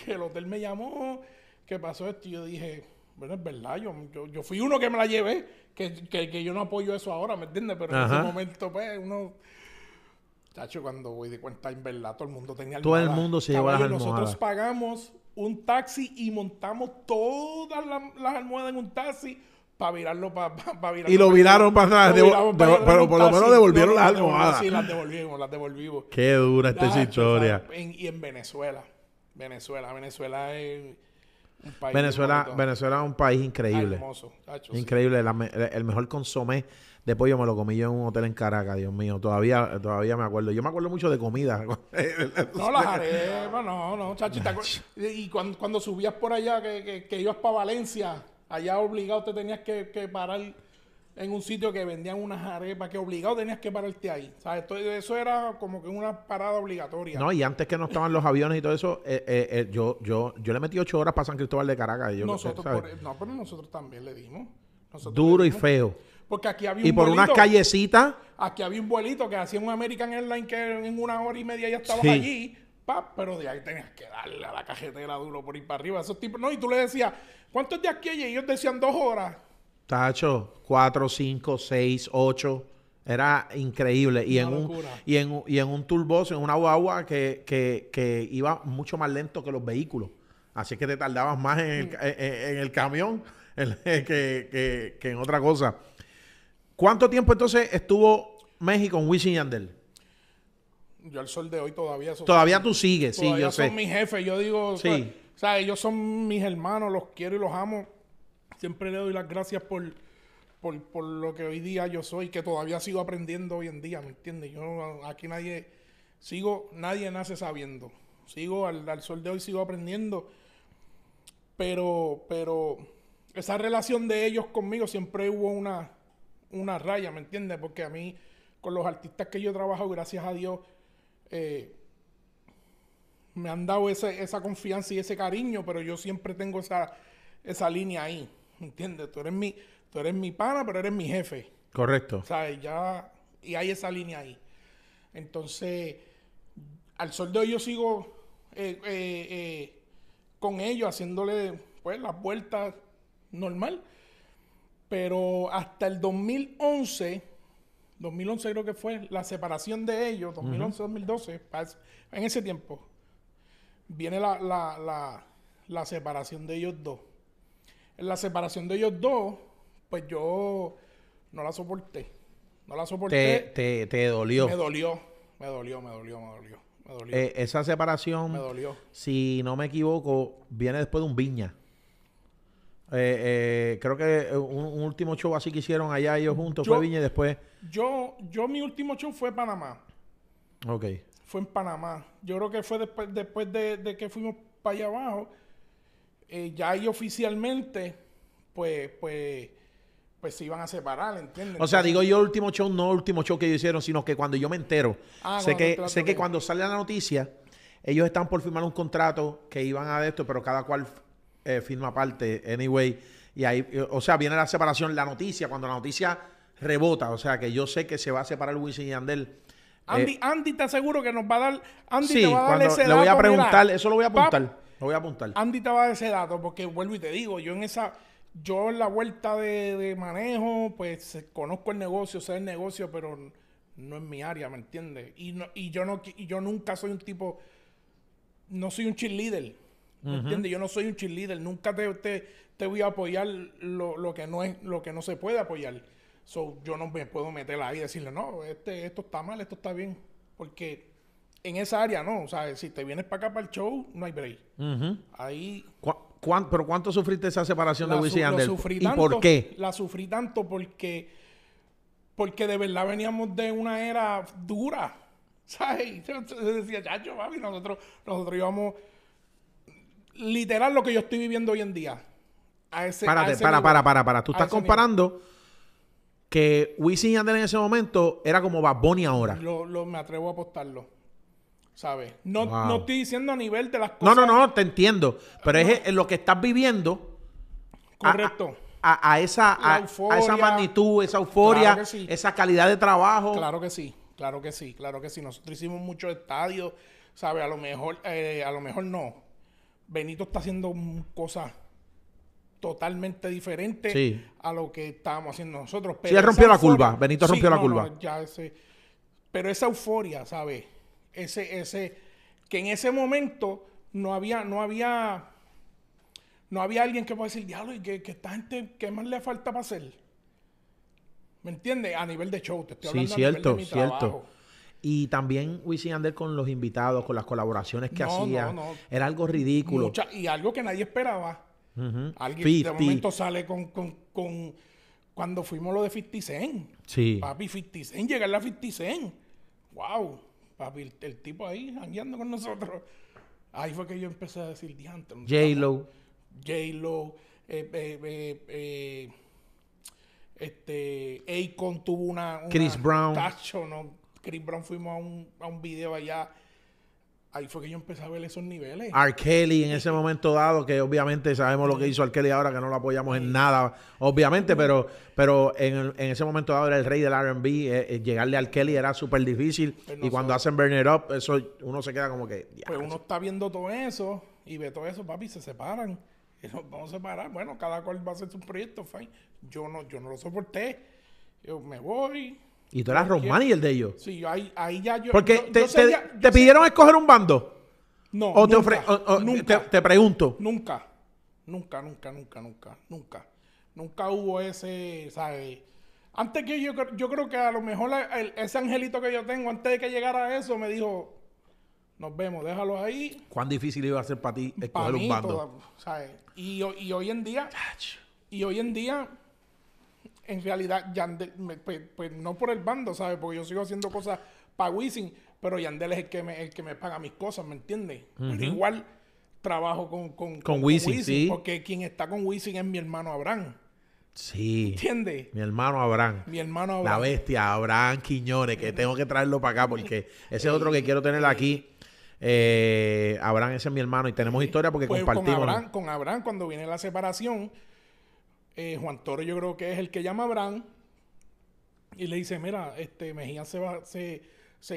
que el hotel me llamó, que pasó esto, y yo dije, bueno, es verdad, yo, yo, fui uno que me la llevé, que, que, que, yo no apoyo eso ahora, ¿me entiendes? Pero en ese momento, pues, uno... Chacho, cuando voy de cuenta, en verdad, todo el mundo tenía Todo el mundo se llevaba las almohadas. Nosotros pagamos un taxi y montamos todas las almohadas en un taxi para virarlo para Y lo viraron para atrás. Pero, por lo menos devolvieron las almohadas. Sí, las devolvimos, las devolvimos. Qué dura esta historia. En, y en Venezuela. Venezuela. Venezuela es un país. Venezuela, Venezuela es un país increíble. hermoso. increíble. el mejor consomé de pollo me lo comí yo en un hotel en Caracas, Dios mío. Todavía, todavía me acuerdo. Yo me acuerdo mucho de comida. <laughs> no, las arepas, no, no, chachita. y cuando, cuando, subías por allá, que, que, que ibas para Valencia, allá obligado te tenías que, que parar en un sitio que vendían unas arepas que obligado tenías que pararte ahí. O eso era como que una parada obligatoria. No, y antes que no estaban los aviones y todo eso, eh, eh, eh, yo, yo, yo le metí ocho horas para San Cristóbal de Caracas. Y yo, nosotros, no, pero nosotros también le dimos. Duro y feo. Porque aquí había un Y por unas callecitas. Aquí había un vuelito que hacía un American Airlines que en una hora y media ya estaba allí. pero de ahí tenías que darle a la cajetera duro por ir para arriba. Esos tipos, no, y tú le decías, ¿cuántos días aquí? Y ellos decían dos horas. Tacho, 4, 5, 6, 8. Era increíble. Y, en un, y, en, en un en una guagua que, que, que, iba mucho más lento que los vehículos. Así que te tardabas más en el, mm. en, el camión <laughs> que, en otra cosa. ¿Cuánto tiempo entonces estuvo México en Wisin Yandel? Yo el sol de hoy todavía... todavía tú sigues, sí, yo son sé. son mis jefes. Yo digo... O sea, ellos son mis hermanos, los quiero y los amo siempre le doy las gracias por, lo que hoy día yo soy, que todavía sigo aprendiendo hoy en día, ¿me entiendes? Yo aquí nadie, sigo, nadie nace sabiendo. Sigo al, sol de hoy, sigo aprendiendo. Pero, pero esa relación de ellos conmigo siempre hubo una, una raya, ¿me entiendes? Porque a mí, con los artistas que yo trabajo, gracias a Dios, eh, me han dado esa confianza y ese cariño, pero yo siempre tengo esa, esa línea ahí. ¿Entiendes? Tú eres mi, tú eres mi pana, pero eres mi jefe. Correcto. sea Ya, y hay esa línea ahí. Entonces, al sol de hoy yo sigo eh, eh, eh, con ellos, haciéndole pues las vueltas normal. Pero hasta el 2011, 2011 creo que fue la separación de ellos, 2011-2012, en ese tiempo, viene la separación de ellos dos la separación de ellos dos, pues yo no la soporté. No la soporté. Te, dolió. Me dolió, me dolió, me dolió, me dolió. Eh, esa separación, si no me equivoco, viene después de un viña. Eh, eh, creo que un, último show así que hicieron allá ellos juntos fue Viña y después. Yo, yo mi último show fue en Panamá. Ok. Fue en Panamá. Yo creo que fue después, después de que fuimos para allá abajo. Eh, ya ahí oficialmente, pues, pues, pues se iban a separar, ¿entiendes? O sea, digo yo último show, no último show que ellos hicieron, sino que cuando yo me entero, ah, sé que, sé que cuando sale la noticia, ellos están por firmar un contrato que iban a de esto, pero cada cual eh, firma parte anyway. Y ahí, o sea, viene la separación, la noticia, cuando la noticia rebota, o sea, que yo sé que se va a separar Luis y Andel Andy, eh, Andy te aseguro que nos va a dar, Andy sí, te va a dar ese le voy a preguntar, eso lo voy a apuntar. Lo voy a apuntar. Andy te va a ese dato porque vuelvo y te digo, yo en esa, yo en la vuelta de, manejo, pues conozco el negocio, sé el negocio, pero no es mi área, ¿me entiendes? Y, no, y, yo no, yo nunca soy un tipo, no soy un cheerleader, ¿me entiende entiendes? Yo no soy un cheerleader, nunca te, te, te voy a apoyar lo, lo, que no es, lo que no se puede apoyar. So, yo no me puedo meter ahí y decirle, no, este, esto está mal, esto está bien, porque en esa área no. O sea, si te vienes para acá para el show, no hay break. Ahí. ¿Pero cuánto sufriste esa separación de Wisin Yandel? ¿Y por qué? La sufrí tanto porque. Porque de verdad veníamos de una era dura. <laughs> ¿Sabes? Yo, decía, chacho, papi, nosotros, nosotros íbamos. Literal lo que yo estoy viviendo hoy en día. A ese, Párate, para, para, para, Tú estás comparando. que Wisin Yandel en ese momento era como Bad Bunny ahora. lo, me atrevo a apostarlo. No, no estoy diciendo a nivel de las cosas. No, no, no, te entiendo. Pero es lo que estás viviendo. Correcto. A, esa, esa magnitud, esa euforia, esa calidad de trabajo. Claro que sí, claro que sí, claro que sí. Nosotros hicimos muchos estadios, ¿sabes? A lo mejor, eh, a lo mejor no. Benito está haciendo cosas totalmente diferentes a lo que estábamos haciendo nosotros. sí, rompió la curva. Benito rompió la curva. pero esa euforia, ¿sabes? ese, ese, que en ese momento no había, no había, no había alguien que pueda decir, diablo, y que, que, esta gente, ¿qué más le falta para hacer? ¿Me entiendes? A nivel de show, te estoy hablando sí, cierto, cierto. Y también Wisin Ander con los invitados, con las colaboraciones que hacía. Era algo ridículo. y algo que nadie esperaba. Alguien de momento sale con, con, con, Cuando fuimos lo de 50 Cent. Sí. Papi, 50 Cent. Llegar a 50 Cent. ¡Wow! el, tipo ahí, jangueando con nosotros. Ahí fue que yo empecé a decir, J-Lo. J-Lo. Eh, eh, eh, este, Akon tuvo una, Chris Brown. Chris Brown fuimos a un, a un video allá ahí fue que yo empecé a ver esos niveles. R. en ese momento dado, que obviamente sabemos lo que hizo R. ahora, que no lo apoyamos en nada, obviamente, pero, pero en, ese momento dado era el rey del RB, eh, eh, llegarle al Kelly era súper difícil, pues y cuando hacen Burn It Up, eso uno se queda como que... Pues uno está viendo todo eso, y ve todo eso, papi, se separan, <laughs> y vamos a separar, bueno, cada cual va a hacer su proyecto, fine. Yo no, yo no lo soporté, yo me voy, y tú eras y el de ellos. Sí, ahí, ahí ya yo. Porque te, pidieron escoger un bando. No. O, te, nunca, te, pregunto. Nunca. Nunca, nunca, nunca, nunca, nunca. Nunca hubo ese, ¿sabes? Antes que yo, yo creo que a lo mejor ese angelito que yo tengo, antes de que llegara a eso, me dijo, nos vemos, déjalo ahí. ¿Cuán difícil iba a ser para ti escoger un bando? ¿sabes? Y, y hoy en día, y hoy en día, en realidad Yandel, pues, pues, no por el bando, ¿sabes? Porque yo sigo haciendo cosas para Wisin, pero Yandel es el que me, el que me paga mis cosas, ¿me entiendes? Pues igual trabajo con, con, con, Wisin, porque quien está con Wisin es mi hermano Abraham. Sí. ¿Entiendes? Mi hermano Abraham. Mi hermano Abraham. La bestia, Abraham Quiñones, que tengo que traerlo para acá porque <laughs> ese es otro que quiero tener aquí. Eh, Abraham, ese es mi hermano y tenemos historia porque pues compartimos. con Abraham, cuando viene la separación, eh, Juan Toro yo creo que es el que llama a Abraham y le dice, mira, este Mejía se, va, se,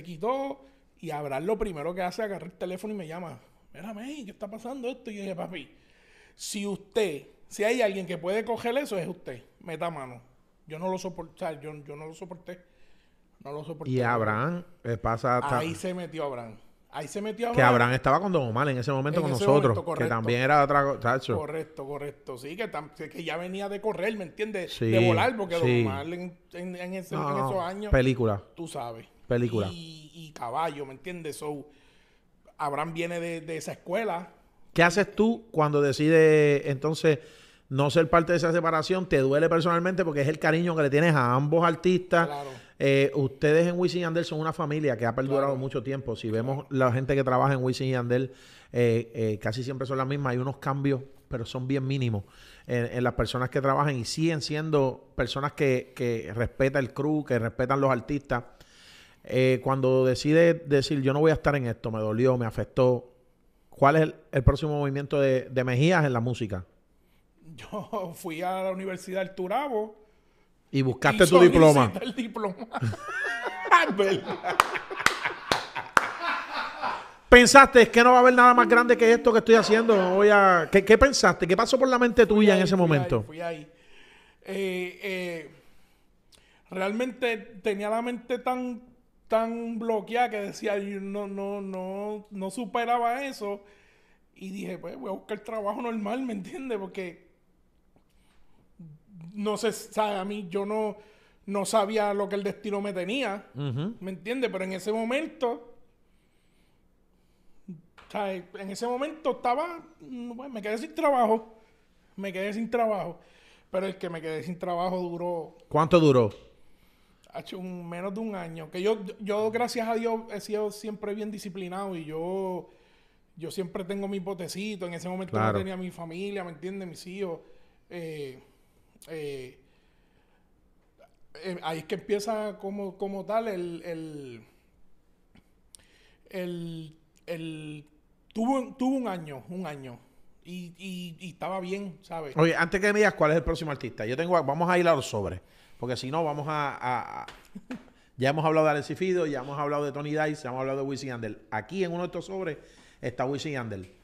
quitó y Abraham lo primero que hace es agarrar el teléfono y me llama, mira, Mejía, ¿qué está pasando esto? Y yo dije, papi, si usted, si hay alguien que puede coger eso, es usted, meta mano. Yo no lo soporté, yo, no lo soporté. No lo Y Abraham eh, pasa... Ahí se metió Abraham. Ahí se metió Abraham. Que Abraham estaba con Don Omar en ese momento con nosotros. que también era otra tacho. Correcto, correcto. Sí, que, ya venía de correr, ¿me entiendes? Sí, de volar, porque Don Omar en, en, esos años. Película. Tú sabes. Película. Y, caballo, ¿me entiendes? So, Abraham viene de, esa escuela. ¿Qué haces tú cuando decides entonces no ser parte de esa separación? ¿Te duele personalmente porque es el cariño que le tienes a ambos artistas? Claro eh, ustedes en Wisin y Andel son una familia que ha perdurado mucho tiempo. Si vemos la gente que trabaja en Wisin y Andel eh, eh, casi siempre son las mismas. Hay unos cambios, pero son bien mínimos en, las personas que trabajan y siguen siendo personas que, que respetan el crew, que respetan los artistas. cuando decide decir, yo no voy a estar en esto, me dolió, me afectó, ¿cuál es el, próximo movimiento de, de Mejías en la música? Yo fui a la Universidad del Turabo y buscaste tu diploma. El diploma. <laughs> ¿Pensaste es que no va a haber nada más grande que esto que estoy haciendo? ¿Qué, pensaste? ¿Qué pasó por la mente tuya en ese momento? fui ahí. Eh, eh, realmente tenía la mente tan, tan bloqueada que decía, no, no, no, no superaba eso. Y dije, pues voy a buscar trabajo normal, ¿me entiendes? Porque no sé, sabe, a mí yo no, no sabía lo que el destino me tenía, ¿me entiendes? Pero en ese momento, en ese momento estaba, bueno, me quedé sin trabajo, me quedé sin trabajo, pero el que me quedé sin trabajo duró... ¿Cuánto duró? Hace un, menos de un año, que yo, yo gracias a Dios he sido siempre bien disciplinado y yo... Yo siempre tengo mi potecito, en ese momento no tenía mi familia, ¿me entiendes? Mis hijos. Eh, eh, eh, ahí es que empieza como, tal el, el, tuvo, tuvo, un año, un año. Y, estaba bien, ¿sabes? Oye, antes que me digas cuál es el próximo artista, yo tengo, vamos a ir a los sobres, porque si no vamos a, <laughs> Ya hemos hablado de Alexi Fido, ya hemos hablado de Tony Dice, ya hemos hablado de Wisin Yandel. Aquí en uno de estos sobres está Wisin Yandel.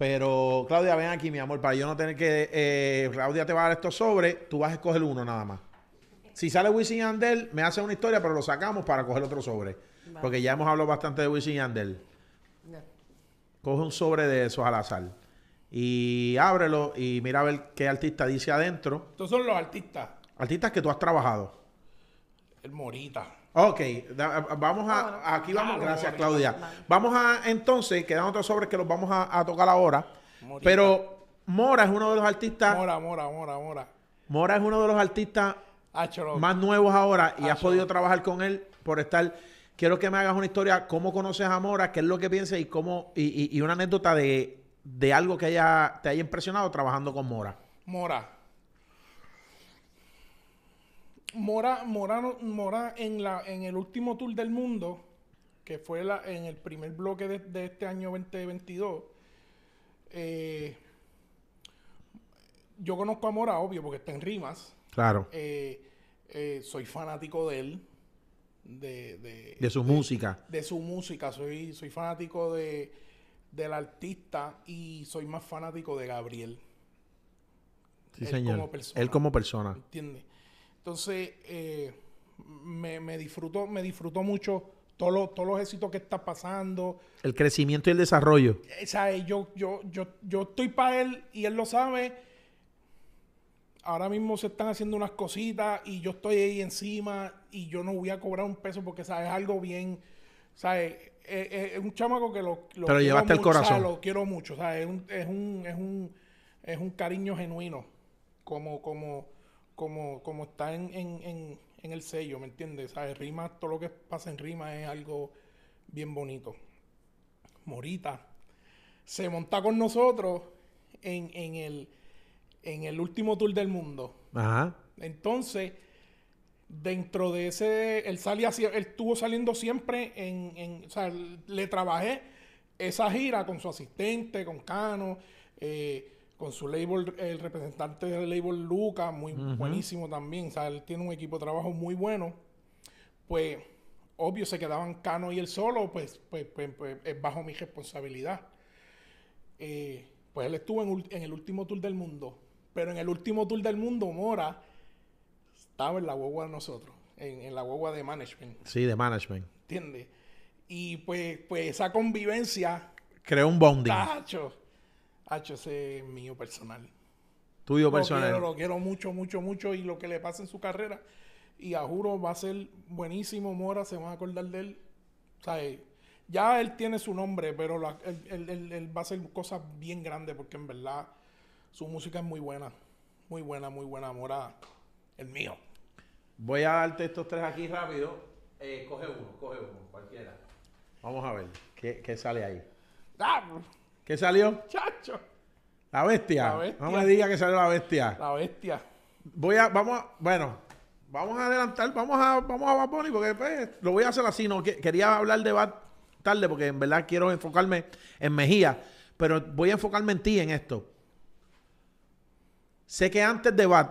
Pero, Claudia, ven aquí, mi amor, para yo no tener que. Eh, Claudia te va a dar estos sobres, tú vas a escoger uno nada más. Si sale Wisin y me hace una historia, pero lo sacamos para coger otro sobre. Porque ya hemos hablado bastante de Wisin y Coge un sobre de esos al azar. Y ábrelo y mira a ver qué artista dice adentro. Estos son los artistas. Artistas que tú has trabajado. El Morita. Ok, vamos a, ah, aquí vamos, gracias Claudia. Vamos a, entonces, quedan otros sobres que los vamos a, tocar ahora. Pero Mora es uno de los artistas... Mora, Mora, Mora, Mora. Mora es uno de los artistas más nuevos ahora y has podido trabajar con él por estar... Quiero que me hagas una historia, cómo conoces a Mora, qué es lo que piensas y cómo... y, una anécdota de, de algo que haya, te haya impresionado trabajando con Mora. Mora, Mora, Mora, Mora en, la, en el último tour del mundo, que fue la, en el primer bloque de, este año 2022, eh, yo conozco a Mora, obvio, porque está en rimas. Claro. Eh, eh, soy fanático de él. De, de, de su música. De su música. Soy, soy fanático de, del artista y soy más fanático de Gabriel. Sí, señor. él como persona. ¿Entiendes? Entonces, eh, me, me, disfruto, me disfruto mucho todos los, todos los éxitos que está pasando. El crecimiento y el desarrollo. Eh, o yo, yo, yo, estoy para él y él lo sabe. Ahora mismo se están haciendo unas cositas y yo estoy ahí encima y yo no voy a cobrar un peso porque, ¿sabes? Algo bien, ¿sabes? Eh, es, un chamaco que lo, lo Pero llevaste el corazón. Lo quiero mucho, Es un, es un, es un, cariño genuino. Como, como, como, está en, en, el sello, ¿me entiendes? ¿Sabes? Rima, todo lo que pasa en rima es algo bien bonito. Morita se monta con nosotros en, el, en el último tour del mundo. Entonces, dentro de ese, él salía, él estuvo saliendo siempre en, en o sea, le trabajé esa gira con su asistente, con Cano. Eh, con su label, el representante del label Luca, muy buenísimo también. O sea, él tiene un equipo de trabajo muy bueno. Pues, obvio, se quedaban Cano y él solo, pues, pues, pues, pues es bajo mi responsabilidad. Eh, pues él estuvo en, el último tour del mundo. Pero en el último tour del mundo, Mora estaba en la guagua de nosotros, en, la guagua de management. Sí, de management. ¿Entiendes? Y pues, pues esa convivencia. Creó un bonding. Tacho, H, mío personal. Tuyo personal. lo quiero mucho, mucho, mucho. Y lo que le pasa en su carrera, y a juro, va a ser buenísimo. Mora, se van a acordar de él. Eh, ya él tiene su nombre, pero él, va a hacer cosas bien grandes porque en verdad su música es muy buena. Muy buena, muy buena. Mora, el mío. Voy a darte estos tres aquí rápido. Eh, coge uno, coge uno, cualquiera. Vamos a ver qué, qué sale ahí. ¡Ah! ¿Qué salió? Chacho. La bestia. No me diga que salió la bestia. La bestia. Voy a, vamos a, bueno, vamos a adelantar, vamos a, vamos a porque pues, lo voy a hacer así. No, quería hablar de Bad tarde porque en verdad quiero enfocarme en Mejía, pero voy a enfocarme en ti en esto. Sé que antes de Bad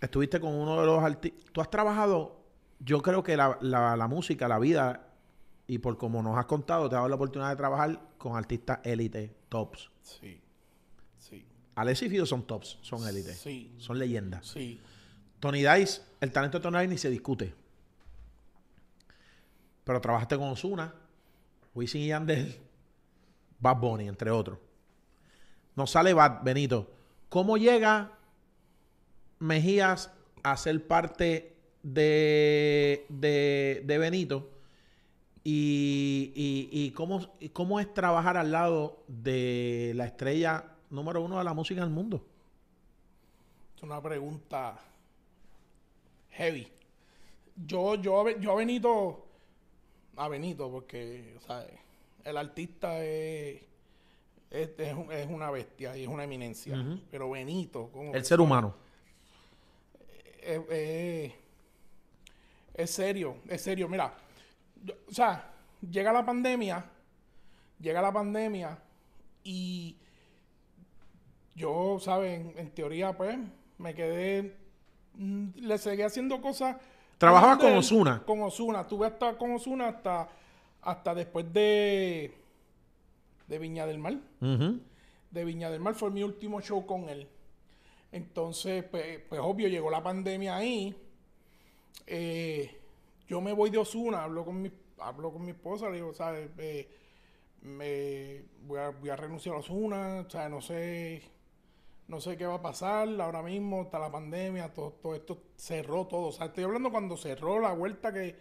estuviste con uno de los artistas. Tú has trabajado, yo creo que la, la música, la vida, y por como nos has contado, te ha dado la oportunidad de trabajar con artistas élite, tops. Sí. Sí. Alexis y Fido son tops, son élite. Sí. Son leyendas. Sí. Tony Dice, el talento de Tony Dice ni se discute. Pero trabajaste con Osuna, Wisin y Yandel, Bad Bunny, entre otros. Nos sale Bad Benito. ¿Cómo llega Mejías a ser parte de, de, de Benito? Y, cómo, cómo es trabajar al lado de la estrella número uno de la música del mundo. Es una pregunta heavy. Yo, yo, yo a Benito, a Benito, porque el artista es, una bestia y es una eminencia. Pero Benito, El ser humano. es serio, es serio. Mira, o sea, llega la pandemia, llega la pandemia y yo, ¿saben? En, teoría, pues, me quedé, mm, le seguí haciendo cosas. trabajaba con Osuna. Con Osuna, tuve hasta con Osuna hasta, hasta después de, de Viña del Mar. De Viña del Mar fue mi último show con él. Entonces, pues, pues obvio, llegó la pandemia ahí. Eh, yo me voy de Osuna, hablo con mi, hablo con mi esposa, le digo, ¿sabes? Eh, me, voy, a, voy a renunciar a Osuna, o sea, no sé, no sé qué va a pasar ahora mismo, está la pandemia, todo, esto cerró todo. O sea, estoy hablando cuando cerró la vuelta que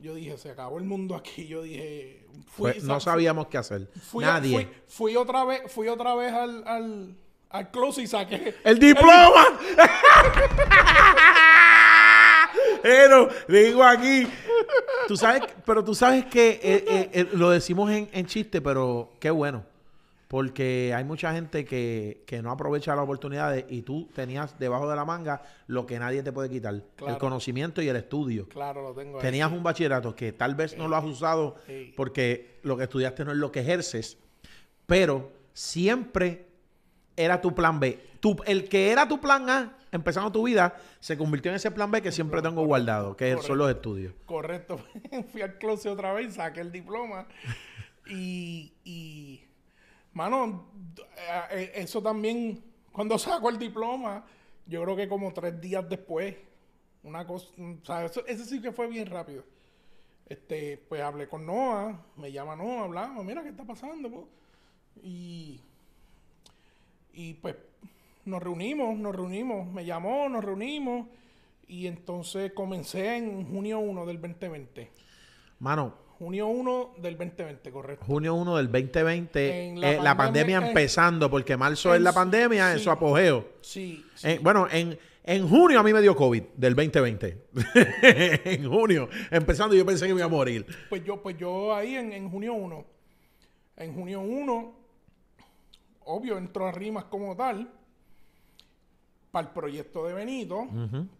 yo dije, se acabó el mundo aquí. Yo dije, fui, pues, no sabíamos qué hacer. Fui, Nadie. Fui, otra vez, fui otra vez al, al, al y saqué. ¡El diploma! <laughs> pero digo aquí, tú sabes, pero tú sabes que eh, eh, eh, lo decimos en, chiste, pero qué bueno. Porque hay mucha gente que, no aprovecha las oportunidades y tú tenías debajo de la manga lo que nadie te puede quitar. El conocimiento y el estudio. Claro, lo tengo. Ahí. Tenías un bachillerato que tal vez no lo has usado porque lo que estudiaste no es lo que ejerces, pero siempre era tu plan B. el que era tu plan A empezando tu vida, se convirtió en ese plan B que siempre tengo guardado, que es son los estudios. Correcto. <laughs> Fui al closet otra vez, saqué el diploma y, y, mano, eh, eh, eso también, cuando saco el diploma, yo creo que como tres días después, una cosa, mm, eso, sí que fue bien rápido. Este, pues hablé con Noah, me llama Noah, hablamos, mira qué está pasando, y y pues nos reunimos, nos reunimos, me llamó, nos reunimos y entonces comencé en junio 1 del 2020. Mano. Junio 1 del 2020, correcto. Junio 1 del 2020, en eh, la, pandemia, empezando, porque marzo es, la pandemia en su apogeo. Sí. Eh, bueno, en, en junio a mí me dio COVID del 2020. <laughs> en junio, empezando yo pensé que me iba a morir. Pues yo, pues yo ahí en, en junio 1. En junio 1, obvio, entró a rimas como tal para el proyecto de Benito,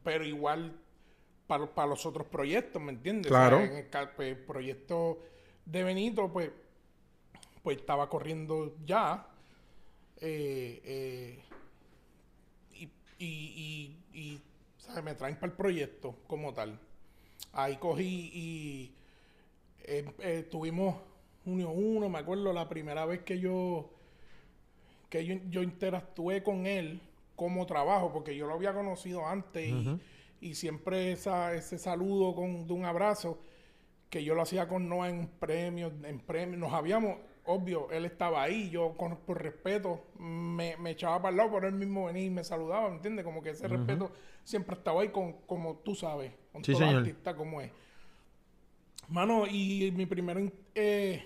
pero igual para, los otros proyectos, ¿me entiendes? Claro. en pues, el, proyecto de Benito, pues, pues estaba corriendo ya. Eh, eh, y, me traen para el proyecto como tal. Ahí cogí y eh, tuvimos junio 1, me acuerdo la primera vez que yo que yo interactué con él como trabajo, porque yo lo había conocido antes y, siempre ese saludo con, de un abrazo que yo lo hacía con Noah en premios, en premios, nos habíamos, obvio, él estaba ahí, yo con, por respeto me, echaba para el lado, pero él mismo venir y me saludaba, ¿me entiendes? Como que ese respeto siempre estaba ahí con, como tú sabes, con todo artista como es. Mano, y mi primera eh,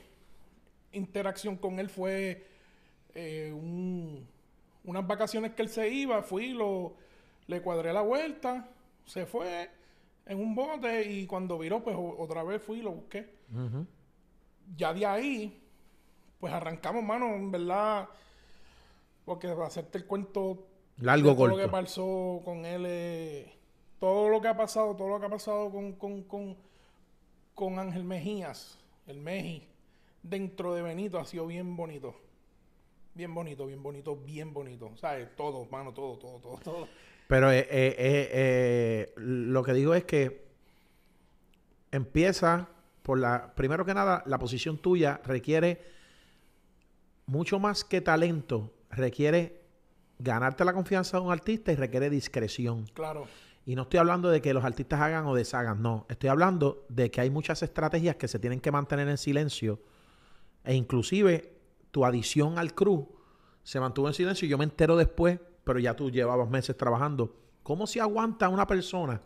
interacción con él fue eh, un unas vacaciones que él se iba, fui, lo, le cuadré la vuelta, se fue en un bote y cuando viró, pues otra vez fui y lo busqué. Ya de ahí, pues arrancamos, mano, en verdad, porque para hacerte el cuento... Largo, corto. Todo lo que pasó con él, eh, todo lo que ha pasado, todo lo que ha pasado con, con, con, con Ángel Mejías, el Meji, dentro de Benito ha sido bien bonito. Bien bonito, bien bonito, bien bonito. ¿Sabes? Todo, mano, todo, todo, todo, todo. Pero eh, eh, eh, lo que digo es que empieza por la. Primero que nada, la posición tuya requiere mucho más que talento, requiere ganarte la confianza de un artista y requiere discreción. Claro. Y no estoy hablando de que los artistas hagan o deshagan, no. Estoy hablando de que hay muchas estrategias que se tienen que mantener en silencio. E inclusive tu adición al crew se mantuvo en silencio y yo me entero después, pero ya tú llevabas meses trabajando. ¿Cómo se aguanta una persona?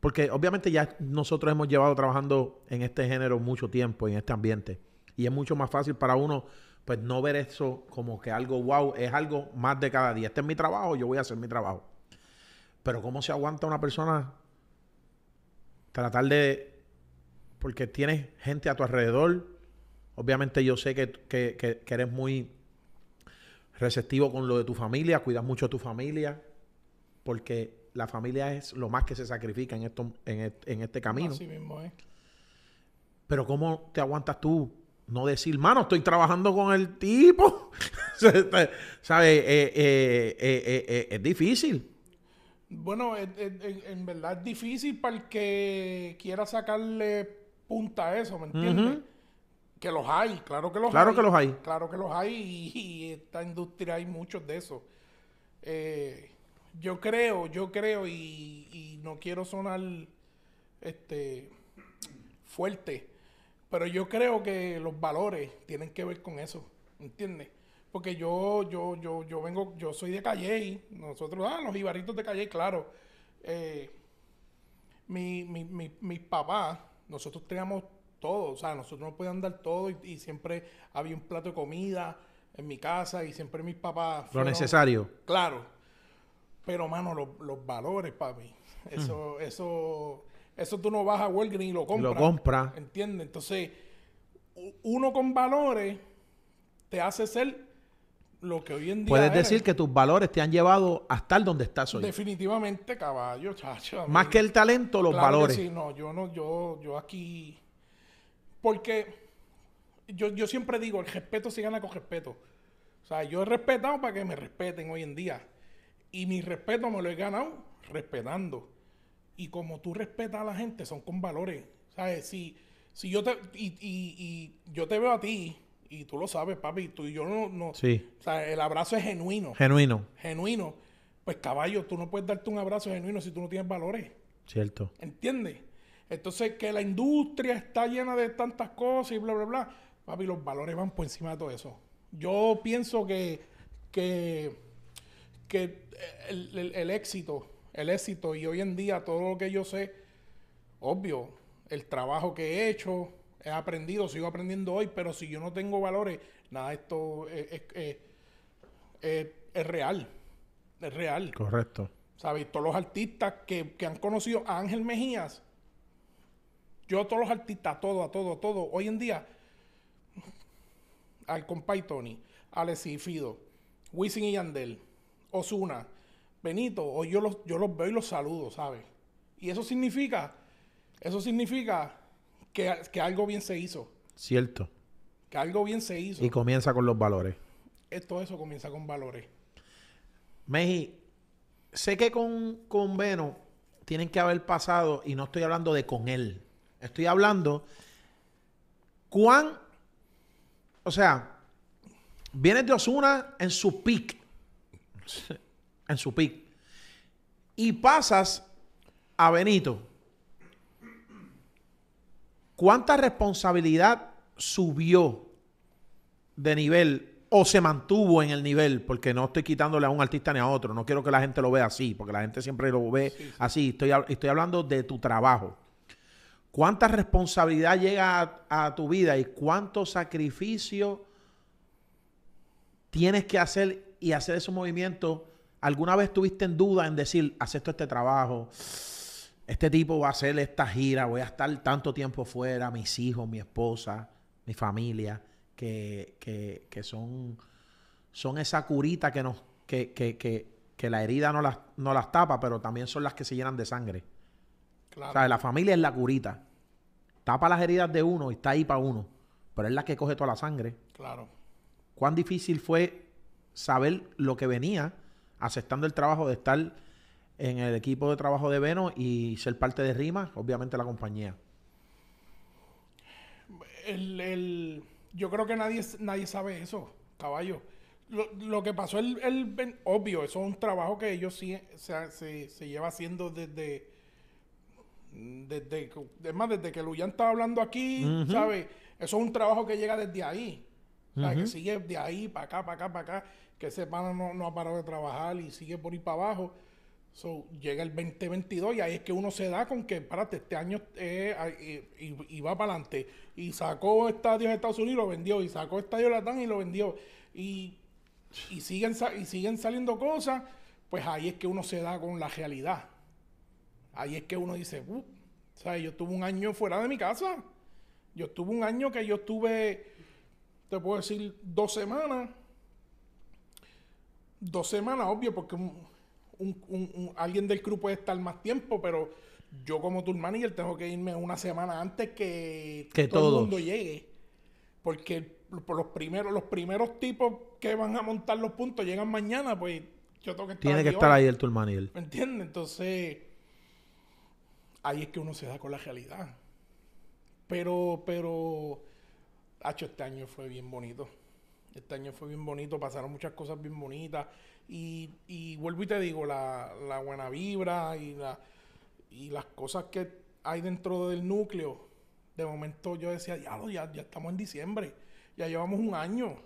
Porque obviamente ya nosotros hemos llevado trabajando en este género mucho tiempo, en este ambiente. Y es mucho más fácil para uno, pues, no ver eso como que algo wow, es algo más de cada día. Este es mi trabajo, yo voy a hacer mi trabajo. Pero ¿cómo se aguanta una persona tratar de... Porque tienes gente a tu alrededor, Obviamente yo sé que, eres muy receptivo con lo de tu familia, cuidas mucho a tu familia, porque la familia es lo más que se sacrifica en, esto, en, e, este, camino. Así mismo es. Pero ¿cómo te aguantas tú no decir, mano, estoy trabajando con el tipo? <laughs> ¿Sabes? Eh, eh, eh, es difícil. Bueno, en verdad es difícil para el que quiera sacarle punta a eso, ¿me entiendes? Que los hay, claro que los hay. Claro que los hay. Claro que los hay y, esta industria hay muchos de esos. Eh, yo creo, yo creo y, no quiero sonar este fuerte, pero yo creo que los valores tienen que ver con eso, ¿entiendes? Porque yo, yo, yo, yo vengo, yo soy de Calle, y nosotros, ah, los ibaritos de Calle, claro. Eh, mi, mi, mis papás, nosotros teníamos todo. O sea, nosotros nos podíamos dar todo y, siempre había un plato de comida en mi casa y siempre mis papás... Lo necesario. Claro. Pero, mano, los, los valores, papi. Eso, mm. eso, eso tú no vas a Walgreens y lo compras. Lo compra. ¿Entiendes? Entonces, uno con valores te hace ser lo que hoy en día. Puedes decir que tus valores te han llevado hasta estar donde estás hoy. Definitivamente, caballo, chacho. Más que el talento, los valores. Sí, no, yo no, yo, yo aquí porque yo, siempre digo, el respeto se gana con respeto. O sea, yo he respetado para que me respeten hoy en día. Y mi respeto me lo he ganado respetando. Y como tú respetas a la gente, son con valores. ¿Sabes? Si, si yo te... Y, yo te veo a ti y tú lo sabes, papi, tú y yo no, no sí. o sea, el abrazo es genuino. Genuino. Genuino. Pues caballo, tú no puedes darte un abrazo genuino si tú no tienes valores. Cierto. ¿Entiendes? Entonces, que la industria está llena de tantas cosas y bla, bla, bla. Papi, los valores van por encima de todo eso. Yo pienso que, el, éxito, el éxito, y hoy en día todo lo que yo sé, obvio, el trabajo que he hecho, he aprendido, sigo aprendiendo hoy, pero si yo no tengo valores, nada, esto es, real. Es real. Correcto. ¿Sabes? Todos los artistas que, que han conocido a Ángel Mejías yo, todos los artistas, todo, a todo, todo. Hoy en día, al compay Tony, y Fido, Wisin y Yandel, Osuna, Benito, hoy yo los, yo los veo y los saludo, ¿sabes? Y eso significa, eso significa que, algo bien se hizo. Cierto. Que algo bien se hizo. Y comienza con los valores. Esto, eso comienza con valores. Meji, sé que con, con Veno tienen que haber pasado, y no estoy hablando de con él, Estoy hablando cuán, o sea, vienes de Osuna en su pick, en su pick, y pasas a Benito. ¿Cuánta responsabilidad subió de nivel o se mantuvo en el nivel, porque no estoy quitándole a un artista ni a otro, no quiero que la gente lo vea así, porque la gente siempre lo ve así, estoy, estoy hablando de tu trabajo cuánta responsabilidad llega a, tu vida y cuánto sacrificio tienes que hacer y hacer esos movimientos. ¿Alguna vez tuviste en duda en decir, acepto este trabajo? Este tipo va a hacer esta gira, voy a estar tanto tiempo fuera, mis hijos, mi esposa, mi familia, que, son, son esa curita que nos, que, que, que, que la herida no no las tapa, pero también son las que se llenan de sangre. O sea, la familia es la curita. Tapa las heridas de uno y está ahí para uno. Pero es la que coge toda la sangre. Claro. Cuán difícil fue saber lo que venía aceptando el trabajo de estar en el equipo de trabajo de Veno y ser parte de Rima, obviamente la compañía. yo creo que nadie, nadie sabe eso, caballo. Lo, que pasó, el, obvio, eso es un trabajo que ellos sí se, se, se lleva haciendo desde, desde, es desde que Luyan estaba hablando aquí, ¿sabes? Eso es un trabajo que llega desde ahí. que sigue de ahí para acá, para acá, para acá. Que ese pana no, ha parado de trabajar y sigue por ir para abajo. So, llega el 2022 y ahí es que uno se da con que, espérate, este año eh, y, va para adelante. Y sacó estadios de Estados Unidos y lo vendió. Y sacó estadio Latán y lo vendió. Y, y, siguen, y siguen saliendo cosas. Pues ahí es que uno se da con la realidad ahí es que uno dice, uh", O sea, Yo estuve un año fuera de mi casa. Yo estuve un año que yo estuve, te puedo decir, dos semanas. Dos semanas, obvio, porque alguien del grupo puede estar más tiempo, pero yo como tour manager tengo que irme una semana antes que, todo el mundo llegue. Porque los primeros, los primeros tipos que van a montar los puntos llegan mañana, pues yo tengo que estar Tiene que estar ahí el tour manager. ¿Me entiendes? Entonces ahí es que uno se da con la realidad. Pero, pero, hecho este año fue bien bonito. Este año fue bien bonito, pasaron muchas cosas bien bonitas. Y, vuelvo y te digo, la, buena vibra y, y las cosas que hay dentro del núcleo. De momento yo decía, ya, ya, ya estamos en diciembre, ya llevamos un año,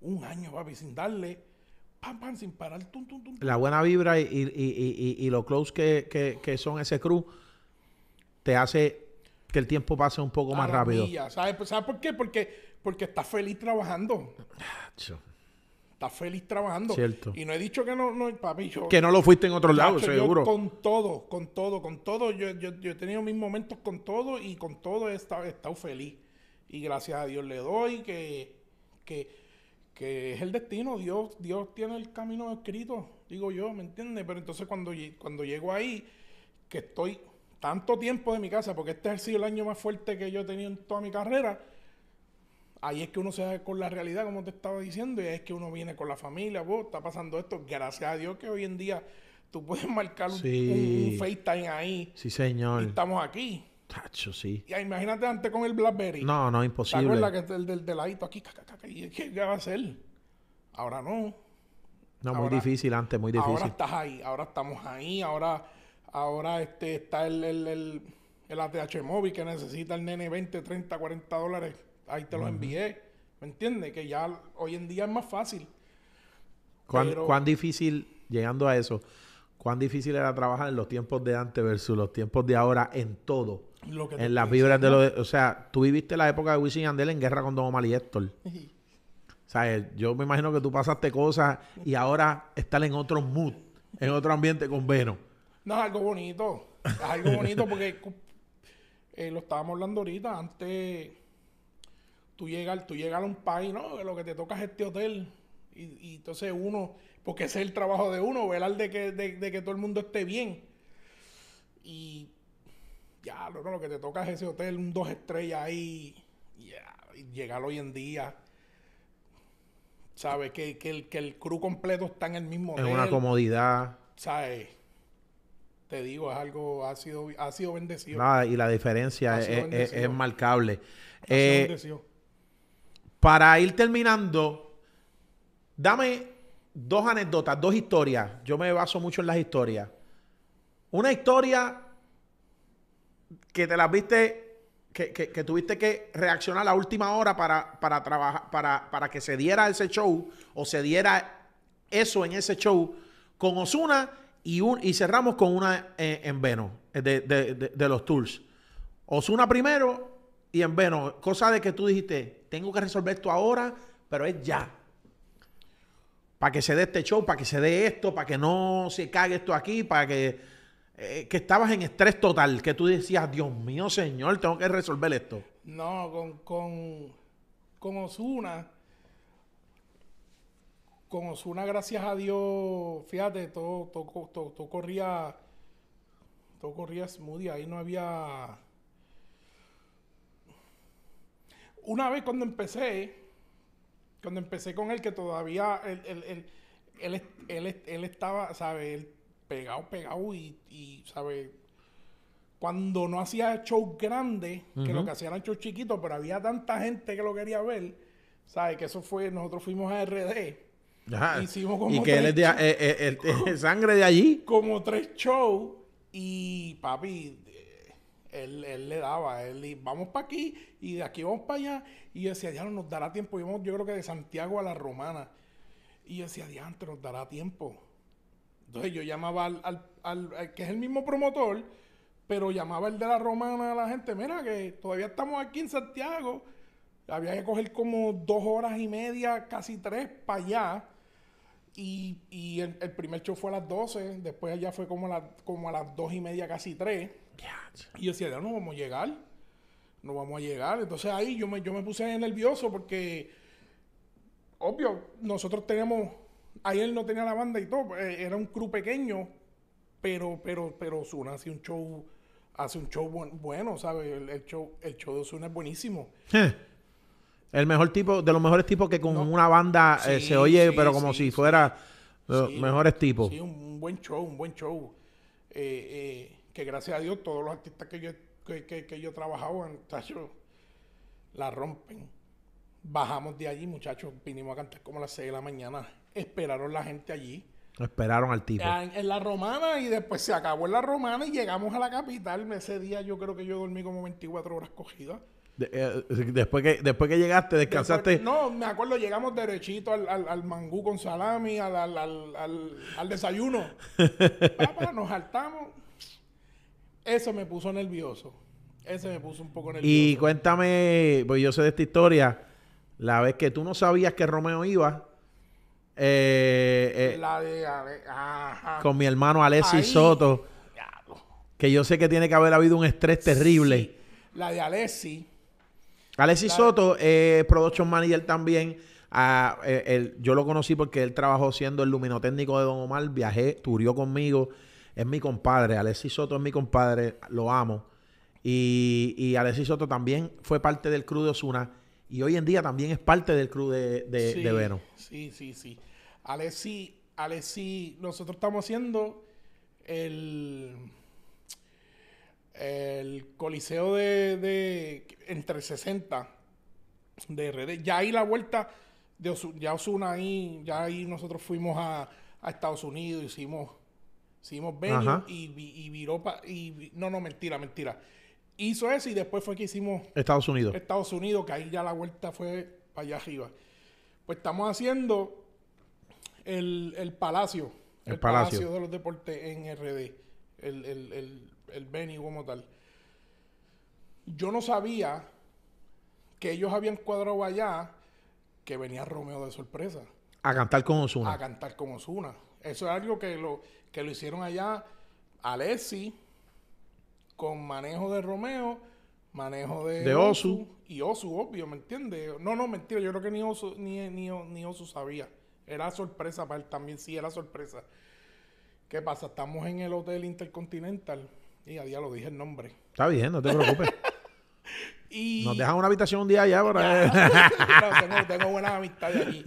un año, papi, sin darle, pam, pam, sin parar. la buena vibra y, y, y, close que, son ese crew te hace que el tiempo pase un poco más rápido. Pues, ¿Sabes por qué? Porque, porque estás feliz trabajando. estás feliz trabajando. Cierto. Y no he dicho que no, no papi, Que no lo fuiste en otro lado, seguro. con todo, con todo, con todo. Yo, he tenido mis momentos con todo y con todo he estado, feliz. Y gracias a Dios le doy que, es el destino. Dios, Dios tiene el camino escrito, digo yo, ¿me entiendes? Pero entonces cuando, cuando llego ahí, que estoy tanto tiempo de mi casa, porque este ha sido el año más fuerte que yo he tenido en toda mi carrera, ahí es que uno se da con la realidad, como te estaba diciendo, y ahí es que uno viene con la familia, vos, oh, está pasando esto, gracias a Dios que hoy en día tú puedes <laughs> marcar un, FaceTime ahí. Sí, señor. Y estamos aquí. Tacho, sí. Ya, imagínate antes con el BlackBerry. No, no, imposible. ¿Te acuerdas que el del deladito aquí, ¿qué, va a hacer? Ahora no. No, muy difícil antes, muy difícil. Ahora estás ahí, ahora estamos ahí, ahora Ahora este, está el, el, ATH móvil que necesita el nene 20, 30, 40 dólares. Ahí te lo envié. ¿Me entiendes? Que ya hoy en día es más fácil. ¿Cuán, ¿Cuán difícil, llegando a eso, cuán difícil era trabajar en los tiempos de antes versus los tiempos de ahora en todo? en las vibras de los... O sea, tú viviste la época de Wisin Andel en guerra con Don Omar y Héctor. O sea, eh, yo me imagino que tú pasaste cosas y ahora estar en otro mood, en otro ambiente con Veno. No, es algo bonito. Es algo bonito porque eh, lo estábamos hablando ahorita. Antes tú llegas, tú llegas a un país, ¿no? Lo que te toca es este hotel. Y, entonces uno, porque ese es el trabajo de uno, velar de que, de, que todo el mundo esté bien. Y ya, lo que te toca es ese hotel, un dos estrellas ahí. y llegar hoy en día. ¿Sabes? Que, que, el, que el crew completo está en el mismo hotel. Es una comodidad. ¿Sabes? te digo, es algo, ha sido, ha sido bendecido. y la diferencia es, es, marcable. Eh, para ir terminando, dame dos anécdotas, dos historias. Yo me baso mucho en las historias. Una historia que te las viste, que, tuviste que reaccionar a la última hora para, trabajar, para, para que se diera ese show o se diera eso en ese show con Osuna y, y cerramos con una eh, en eh, de, los tours. Osuna primero y en Veno. Cosa de que tú dijiste, tengo que resolver esto ahora, pero es ya. Para que se dé este show, para que se dé esto, para que no se cague esto aquí, para que, eh, que estabas en estrés total, que tú decías, Dios mío, señor, tengo que resolver esto. No, con, con, con Osuna con Osuna, gracias a Dios, fíjate, todo, todo, todo, todo corría. Todo corría smoothie, ahí no había. Una vez cuando empecé, cuando empecé con él, que todavía él, él, él, estaba, ¿sabes? pegado, pegado y, y ¿sabes? Cuando no hacía shows grandes, que lo que hacían eran shows chiquitos, pero había tanta gente que lo quería ver, ¿sabes? Que eso fue, nosotros fuimos a RD Hicimos como y que él es de, eh, eh, eh, <laughs> <laughs> sangre de allí. Como tres shows y papi, él, le daba, él y vamos para aquí y de aquí vamos para allá. Y yo decía, ya nos dará tiempo. yo creo que de Santiago a la Romana. Y yo decía, diante, nos dará tiempo. Entonces yo llamaba al, que es el mismo promotor, pero llamaba el de la Romana a la gente, mira que todavía estamos aquí en Santiago. Había que coger como dos horas y media, casi tres, para allá y, el, primer show fue a las 12, después allá fue como a, las 2 y media, casi 3. Y yo decía, ya no vamos a llegar, no vamos a llegar. Entonces ahí yo me, yo me puse nervioso porque, obvio, nosotros teníamos, ahí él no tenía la banda y todo, pues, eh, era un crew pequeño, pero, pero, pero hace un show, hace un show bueno, ¿sabes? El, show, el show de Osuna es buenísimo. Eh. El mejor tipo, de los mejores tipos que con una banda eh, se oye, pero como si fuera los eh, mejores tipos. Sí, un, buen show, un buen show. Eh, que gracias a Dios todos los artistas que yo, que, que, que la rompen. Bajamos de allí, muchachos, vinimos a cantar como a las 6 de la mañana. Esperaron la gente allí. Esperaron al tipo. En, ah, en, la romana y después se acabó en la romana y llegamos a la capital. Ese día yo creo que yo dormí como 24 horas cogidas. Eh, eh, después, que, después que llegaste, descansaste. no, me acuerdo, llegamos derechito al, mangú con salami, al, al desayuno. <laughs> nos saltamos. Eso me puso nervioso. Ese me puso un poco nervioso. Y cuéntame, pues yo sé de esta historia, la vez que tú no sabías que Romeo iba. Eh, con mi hermano Alexis Soto. Que yo sé que tiene que haber habido un estrés terrible. La de Alexis Alexis Soto, eh, Production Manager también. Ah, eh, yo lo conocí porque él trabajó siendo el luminotécnico de Don Omar. Viajé, turió conmigo. Es mi compadre. Alexis Soto es mi compadre. Lo amo. Y, y Alexis Soto también fue parte del crew de Osuna. Y hoy en día también es parte del crew de, de, sí, Veno. Sí, sí, sí. Alexis, Alexis, nosotros estamos haciendo el el Coliseo de, entre 60 de RD. Ya ahí la vuelta de Osuna, ya Osuna ahí, ya ahí nosotros fuimos a, Estados Unidos, hicimos, hicimos y, y, y no, no, mentira, mentira. Hizo eso y después fue que hicimos Estados Unidos. Estados Unidos, que ahí ya la vuelta fue para allá arriba. Pues estamos haciendo el, el Palacio. El, palacio. de los Deportes en RD. el, el el Benny como tal. Yo no sabía que ellos habían cuadrado allá que venía Romeo de sorpresa. A cantar con Osuna. A cantar con Osuna. Eso es algo que lo, que lo hicieron allá Alessi con manejo de Romeo, manejo de, de Osu. Y Osu, obvio, ¿me entiendes? No, no, mentira, yo creo que ni ni, ni, ni Osu sabía. Era sorpresa para él también, sí, era sorpresa. ¿Qué pasa? Estamos en el Hotel Intercontinental y día lo dije el nombre. Está bien, no te preocupes. <laughs> Nos dejan una habitación un día allá para... Eh. <laughs> tengo, buenas amistades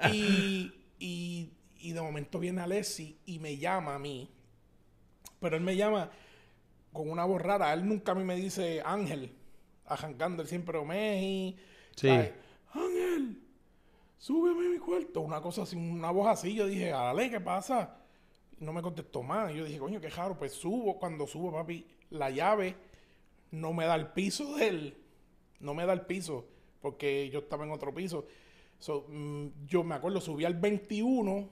aquí. Y, de momento viene Alessi y me llama a mí. Pero él me llama con una voz rara. Él nunca a mí me dice Ángel. Arrancando, él siempre Omeji. Sí. Ángel, súbeme a mi cuarto. Una cosa así, una voz así. Yo dije, Ale, ¿qué pasa? no me contestó más. yo dije, coño, qué jaro, pues subo. Cuando subo, papi, la llave no me da el piso <laughs> de él No me da el piso, porque yo estaba en otro piso. Mm, yo me acuerdo, subí al 21,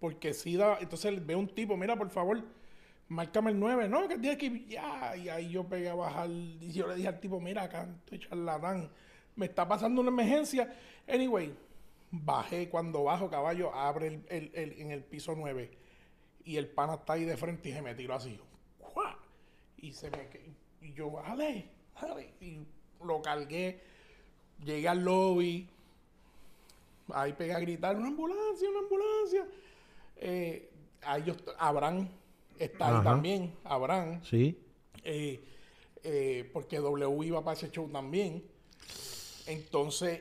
porque si da. Entonces veo un tipo, mira, por favor, márcame el 9. No, que tiene que ir. Ya, y ahí yo pegué a bajar. Y yo le dije al tipo, mira, acá estoy charlatán. Me está pasando una emergencia. Anyway, bajé. Cuando bajo, caballo, abre el, en el piso 9 y el pana está ahí de frente y se me tiró así. Y se me y yo, ¡ale! Y lo cargué. Llegué al lobby. Ahí pegué a gritar, una ambulancia, una ambulancia. Eh, ahí yo, Abraham está ahí también. Abraham. Sí. Eh, eh, porque W iba para ese show también. Entonces,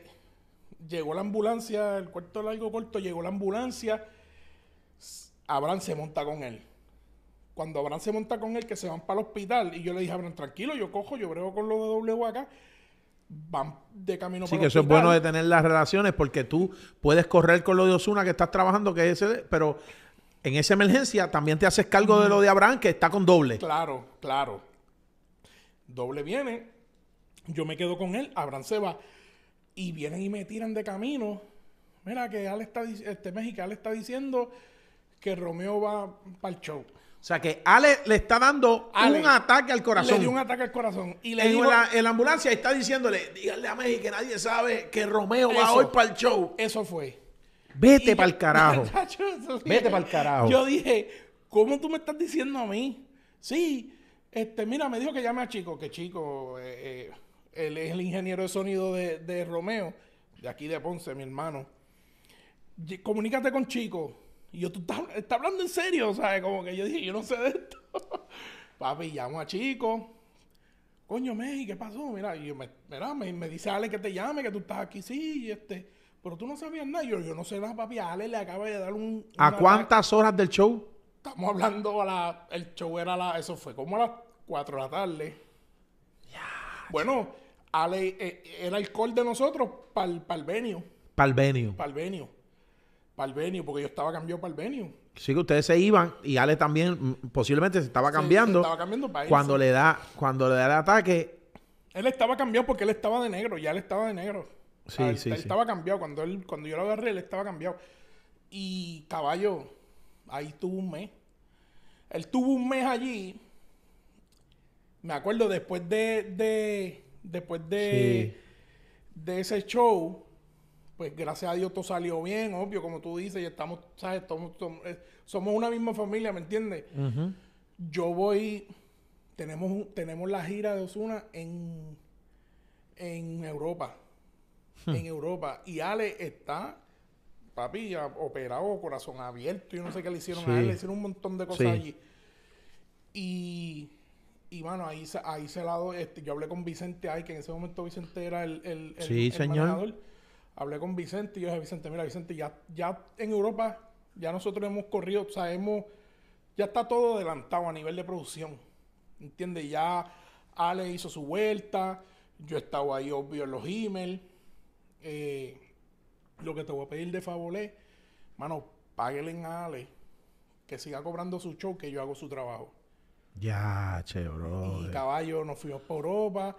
llegó la ambulancia, el cuarto largo corto, llegó la ambulancia Abraham se monta con él. Cuando Abraham se monta con él, que se van para el hospital, y yo le dije a Abraham, tranquilo, yo cojo, yo brego con lo los o acá, van de camino sí, que eso es bueno de tener las relaciones, porque tú puedes correr con lo de Osuna que estás trabajando, que es ese, pero en esa emergencia también te haces cargo de lo de Abraham, que está con doble. Claro, claro. Doble viene, yo me quedo con él, Abraham se va, y vienen y me tiran de camino. Mira que Al está, este Mexicano está diciendo que Romeo va para el show. O sea que Ale le está dando un ataque al corazón. Le dio un ataque al corazón. Y le en, la, en la, ambulancia está diciéndole, díganle a México que nadie sabe que Romeo va hoy para el show. Eso fue. Vete para el <laughs> carajo. Vete para el carajo. Yo dije, ¿cómo tú me estás diciendo a mí? Sí, este, mira, me dijo que llame a Chico, que Chico, eh, eh, él es el ingeniero de sonido de, de Romeo, de aquí de Ponce, mi hermano. Comunícate con Chico y yo, tú estás, hablando en serio, O sea Como que yo dije, yo no sé de esto. <laughs> Papi, llamo a Chico. Coño, Meji, ¿qué pasó? Mira, me, me, dice Ale que te llame, que tú estás aquí, sí, este. Pero tú no sabías nada. Yo, yo no sé nada, papi. Ale le acaba de dar un. ¿A cuántas horas del show? Estamos hablando a la. El show era la. Eso fue como a las 4 de la tarde. ya bueno, Ale eh, era el call de nosotros para el venio. Para el venio. Para el venio para el porque yo estaba cambiado para el venue. Sí, que ustedes se iban y Ale también mm, posiblemente se estaba cambiando. estaba cambiando para Cuando le da, cuando le da el ataque. Él estaba cambiado porque él estaba de negro, ya él estaba de negro. Sí, él, sí, él estaba cambiado. Cuando él, cuando yo lo agarré, él estaba cambiado. Y caballo, ahí tuvo un mes. Él tuvo un mes allí. Me acuerdo después de, después de, de ese show, pues gracias a Dios todo salió bien, obvio, como tú dices, y estamos, ¿sabes? Eh, somos una misma familia, ¿me entiendes? Yo voy, tenemos, tenemos la gira de Osuna en, en Europa, hmm. en Europa, y Ale está, papi, operado, corazón abierto, Yo no sé qué le hicieron a él, le hicieron un montón de cosas allí. Y y bueno, ahí se, ahí la doy. Este, yo hablé con Vicente Ay, que en ese momento Vicente era el, el, el, sí, señor hablé con Vicente y yo dije, Vicente, mira, Vicente, ya, ya en Europa, ya nosotros hemos corrido, sabemos, ya está todo adelantado a nivel de producción. ¿Entiendes? Ya Ale hizo su vuelta, yo estaba ahí, obvio, en los emails. Eh, lo que te voy a pedir de favor es, mano, páguenle a Ale que siga cobrando su show, que yo hago su trabajo. Ya, che, bro. Y caballo, nos fuimos por Europa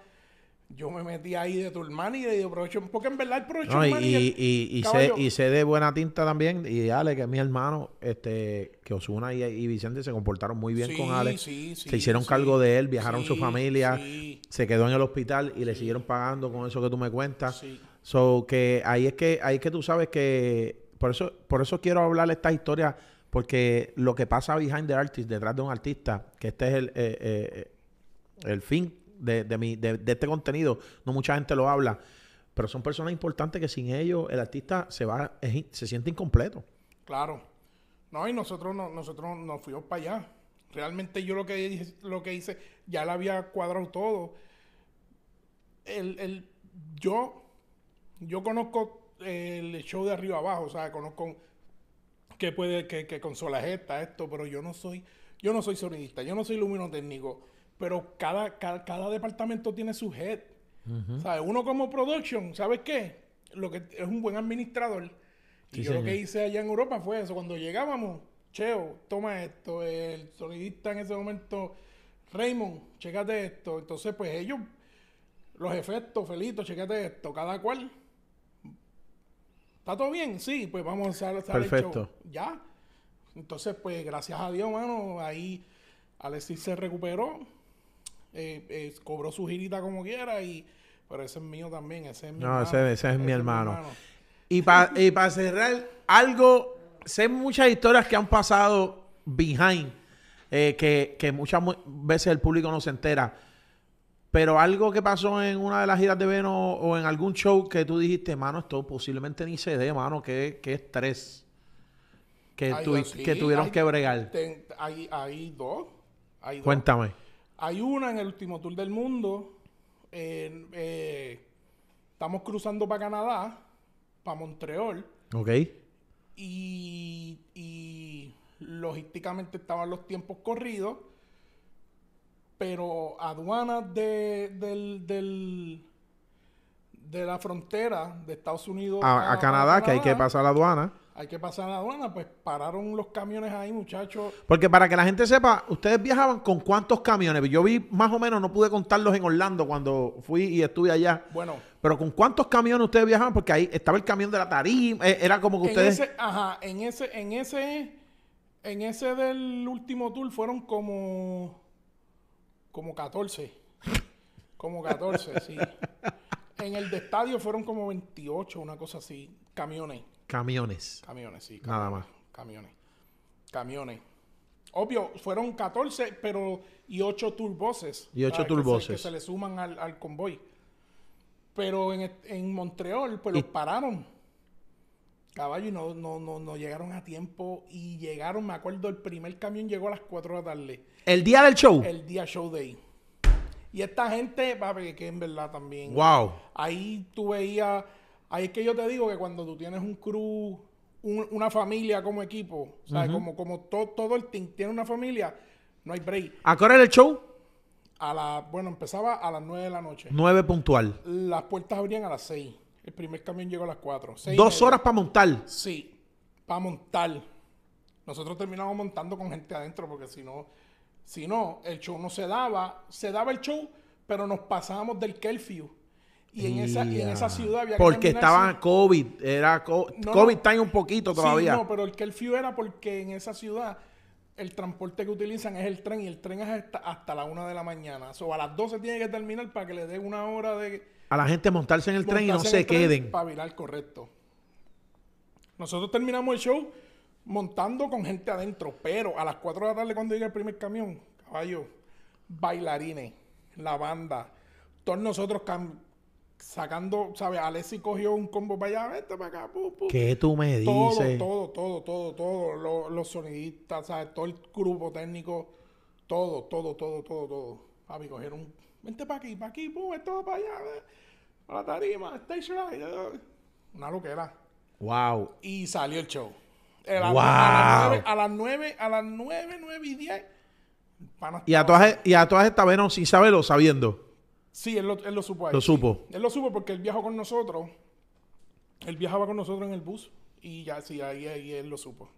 yo me metí ahí de tu hermana y de un porque en verdad el y, se y, y, sé, de buena tinta también, y Ale, que es mi hermano, este, que Osuna y, Vicente se comportaron muy bien con Ale. se hicieron cargo de él, viajaron su familia, se quedó en el hospital y le siguieron pagando con eso que tú me cuentas. So que ahí es que, ahí es que tú sabes que, por eso, por eso quiero hablarle esta historia, porque lo que pasa behind the artist, detrás de un artista, que este es el, eh, eh, eh, el fin de, mi, de, este contenido, no mucha gente lo habla, pero son personas importantes que sin ellos el artista se va, se siente incompleto. Claro. No, y nosotros no, nosotros nos fuimos para allá. Realmente yo lo que lo que hice, ya la había cuadrado todo. El, yo, yo conozco el show de arriba abajo, o sea, conozco que puede, que, que consola esta, esto, pero yo no soy, yo no soy sonidista, yo no soy luminotécnico pero cada, cada, departamento tiene su head. Uno como production, ¿sabes qué? Lo que es un buen administrador. y yo lo que hice allá en Europa fue eso. Cuando llegábamos, Cheo, toma esto. El sonidista en ese momento, Raymond, chécate esto. Entonces, pues ellos, los efectos, Felito, checate esto. Cada cual. ¿Está todo bien? Sí, pues vamos a estar Perfecto. Ya. Entonces, pues gracias a Dios, mano, ahí Alexis se recuperó. Eh, eh, cobró su girita como quiera y... Pero ese es mío también, ese es mi hermano. Y para cerrar, algo... Sé muchas historias que han pasado behind, eh, que, muchas veces el público no se entera. Pero algo que pasó en una de las giras de Veno o en algún show que tú dijiste, mano, esto posiblemente ni se dé, mano, que, que estrés. Que, que tuvieron que bregar. hay, dos. Cuéntame. Hay una en el último tour del mundo. Eh, estamos cruzando para Canadá, para Montreal. Ok. Y, logísticamente estaban los tiempos corridos. Pero aduanas de, del, de la frontera de Estados Unidos a, Canadá, que hay que pasar la aduana hay que pasar a la aduana, pues pararon los camiones ahí, muchachos. Porque para que la gente sepa, ustedes viajaban con cuántos camiones. Yo vi más o menos, no pude contarlos en Orlando cuando fui y estuve allá. Bueno. Pero con cuántos camiones ustedes viajaban, porque ahí estaba el camión de la tarima, eh, era como que en ustedes. Ese, ajá, en ese, en ese, en ese del último tour fueron como, como 14. Como 14, sí. <laughs> En el de estadio fueron como 28, una cosa así, camiones. Camiones. Camiones, sí. Nada más. Camiones. Camiones. Obvio, fueron 14, pero. Y 8 turboses. Y 8 turboses. Que se, le suman al, convoy. Pero en, e, Montreal, pues los pararon. Caballo, y no, no, no, no llegaron a tiempo. Y llegaron, me acuerdo, el primer camión llegó a las 4 de la tarde. ¿El día del show? El día show day. Y esta gente, ver que en verdad también. Wow. Ahí tú veías Ahí es que yo te digo que cuando tú tienes un crew, una familia como equipo, como, como todo el team tiene una familia, no hay break. ¿A qué el show? A la, bueno, empezaba a las 9 de la noche. 9 puntual. Las puertas abrían a las 6. El primer camión llegó a las 4. ¿Dos horas para montar? Sí, para montar. Nosotros terminamos montando con gente adentro porque si no, si no, el show no se daba. Se daba el show, pero nos pasábamos del curfew. Y en, esa, en esa ciudad había que Porque estaba COVID. COVID, era en COVID un poquito todavía. Sí, no, pero el curfew era porque en esa ciudad el transporte que utilizan es el tren y el tren es hasta, hasta la una de la mañana. O a las 12 tiene que terminar para que le dé una hora de... A la gente montarse en el tren y no se queden. Para virar correcto. Nosotros terminamos el show montando con gente adentro, pero a las 4 de la tarde cuando llega el primer camión, caballo, bailarines, la banda, todos nosotros cambiamos, sacando, ¿sabes? Alexi cogió un combo para allá, vete para acá, pu, pu. ¿Qué tú me dices? Todo, todo, todo, todo, todo. Los, sonidistas, ¿sabes? Todo el grupo técnico, todo, todo, todo, todo, todo. mí cogieron, vente para aquí, para aquí, pu, todo para allá, para la tarima, station eh". Una loquera. Wow. Y salió el show. wow. A las nueve, a las nueve, nueve y diez. Y a todas, y a todas esta sin saberlo, sabiendo. Sí, él lo, supo ahí. Lo supo. Él lo supo porque él viajó con nosotros. Él viajaba con nosotros en el bus y ya, sí, ahí, él lo supo.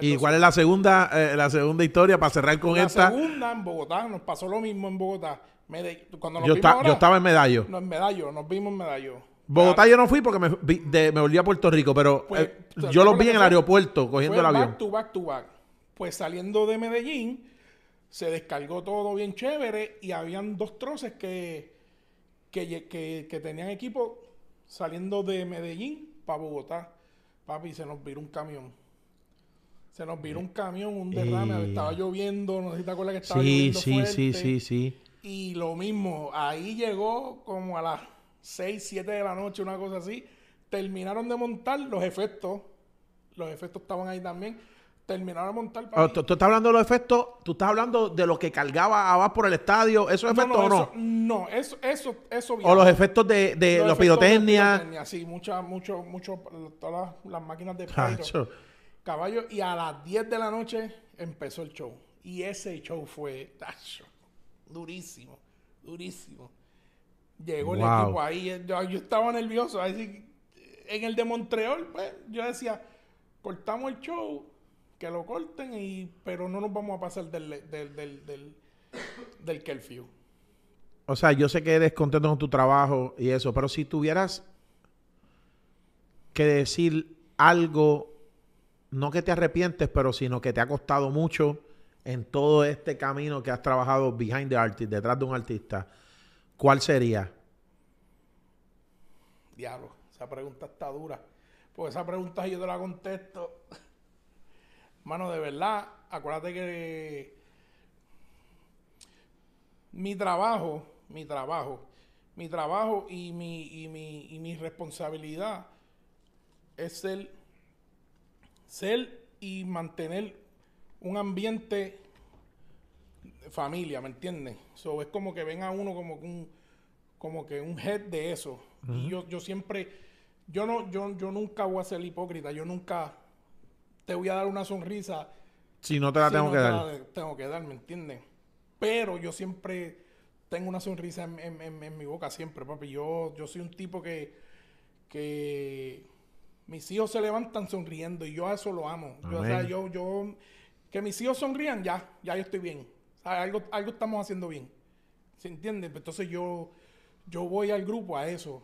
¿Y cuál es la segunda, eh, la segunda historia para cerrar con esta? La segunda en Bogotá, nos pasó lo mismo en Bogotá. yo, estaba en Medallo. No, en Medallo, nos vimos en Medallo. Bogotá yo no fui porque me, de, volví a Puerto Rico, pero eh, pues, yo los vi en el aeropuerto cogiendo el avión. Back to back to back. Pues saliendo de Medellín, se descargó todo bien chévere y habían dos troces que, que, tenían equipo saliendo de Medellín para Bogotá. Papi, se nos viró un camión. Se nos viró un camión, un derrame. Eh. Estaba lloviendo, no sé si te acuerdas que estaba lloviendo sí, Sí, sí, sí, sí. Y lo mismo, ahí llegó como a las 6, 7 de la noche, una cosa así. Terminaron de montar los efectos. Los efectos estaban ahí también terminaron a montar para ah, tú, estás hablando de los efectos, tú estás hablando de lo que cargaba abajo por el estadio, ¿esos efectos no, no, o no? No, eso, eso, eso O los efectos de, de los, pirotecnia. Sí, muchas, mucho, mucho, todas las, máquinas de ah, piro, caballo, y a las 10 de la noche empezó el show. Y ese show fue, tacho, durísimo, durísimo. Llegó el equipo ahí, eh, yo, estaba nervioso, así, en el de Montreal, pues, yo decía, cortamos el show, que lo corten, y, pero no nos vamos a pasar del, del, del, del, O sea, yo sé que eres contento con tu trabajo y eso, pero si tuvieras que decir algo, no que te arrepientes, pero sino que te ha costado mucho en todo este camino que has trabajado behind the artist, detrás de un artista, ¿cuál sería? Diablo, esa pregunta está dura. Pues esa pregunta yo te la contesto Mano, de verdad, acuérdate que mi trabajo, mi trabajo, mi trabajo y mi, mi, responsabilidad es ser, ser y mantener un ambiente familia, ¿me entiendes? es como que venga uno como que un, como que un head de eso. Y yo, yo siempre, yo no, yo, yo nunca voy a ser hipócrita, yo nunca te voy a dar una sonrisa. Si no te la tengo que dar. tengo que dar, ¿me entiendes? Pero yo siempre tengo una sonrisa en, mi boca, siempre, papi. Yo, yo soy un tipo que, que mis hijos se levantan sonriendo y yo a eso lo amo. Yo, o sea, yo, que mis hijos sonrían, ya, ya yo estoy bien. algo, algo estamos haciendo bien. ¿Se entiende? Entonces yo, yo voy al grupo a eso.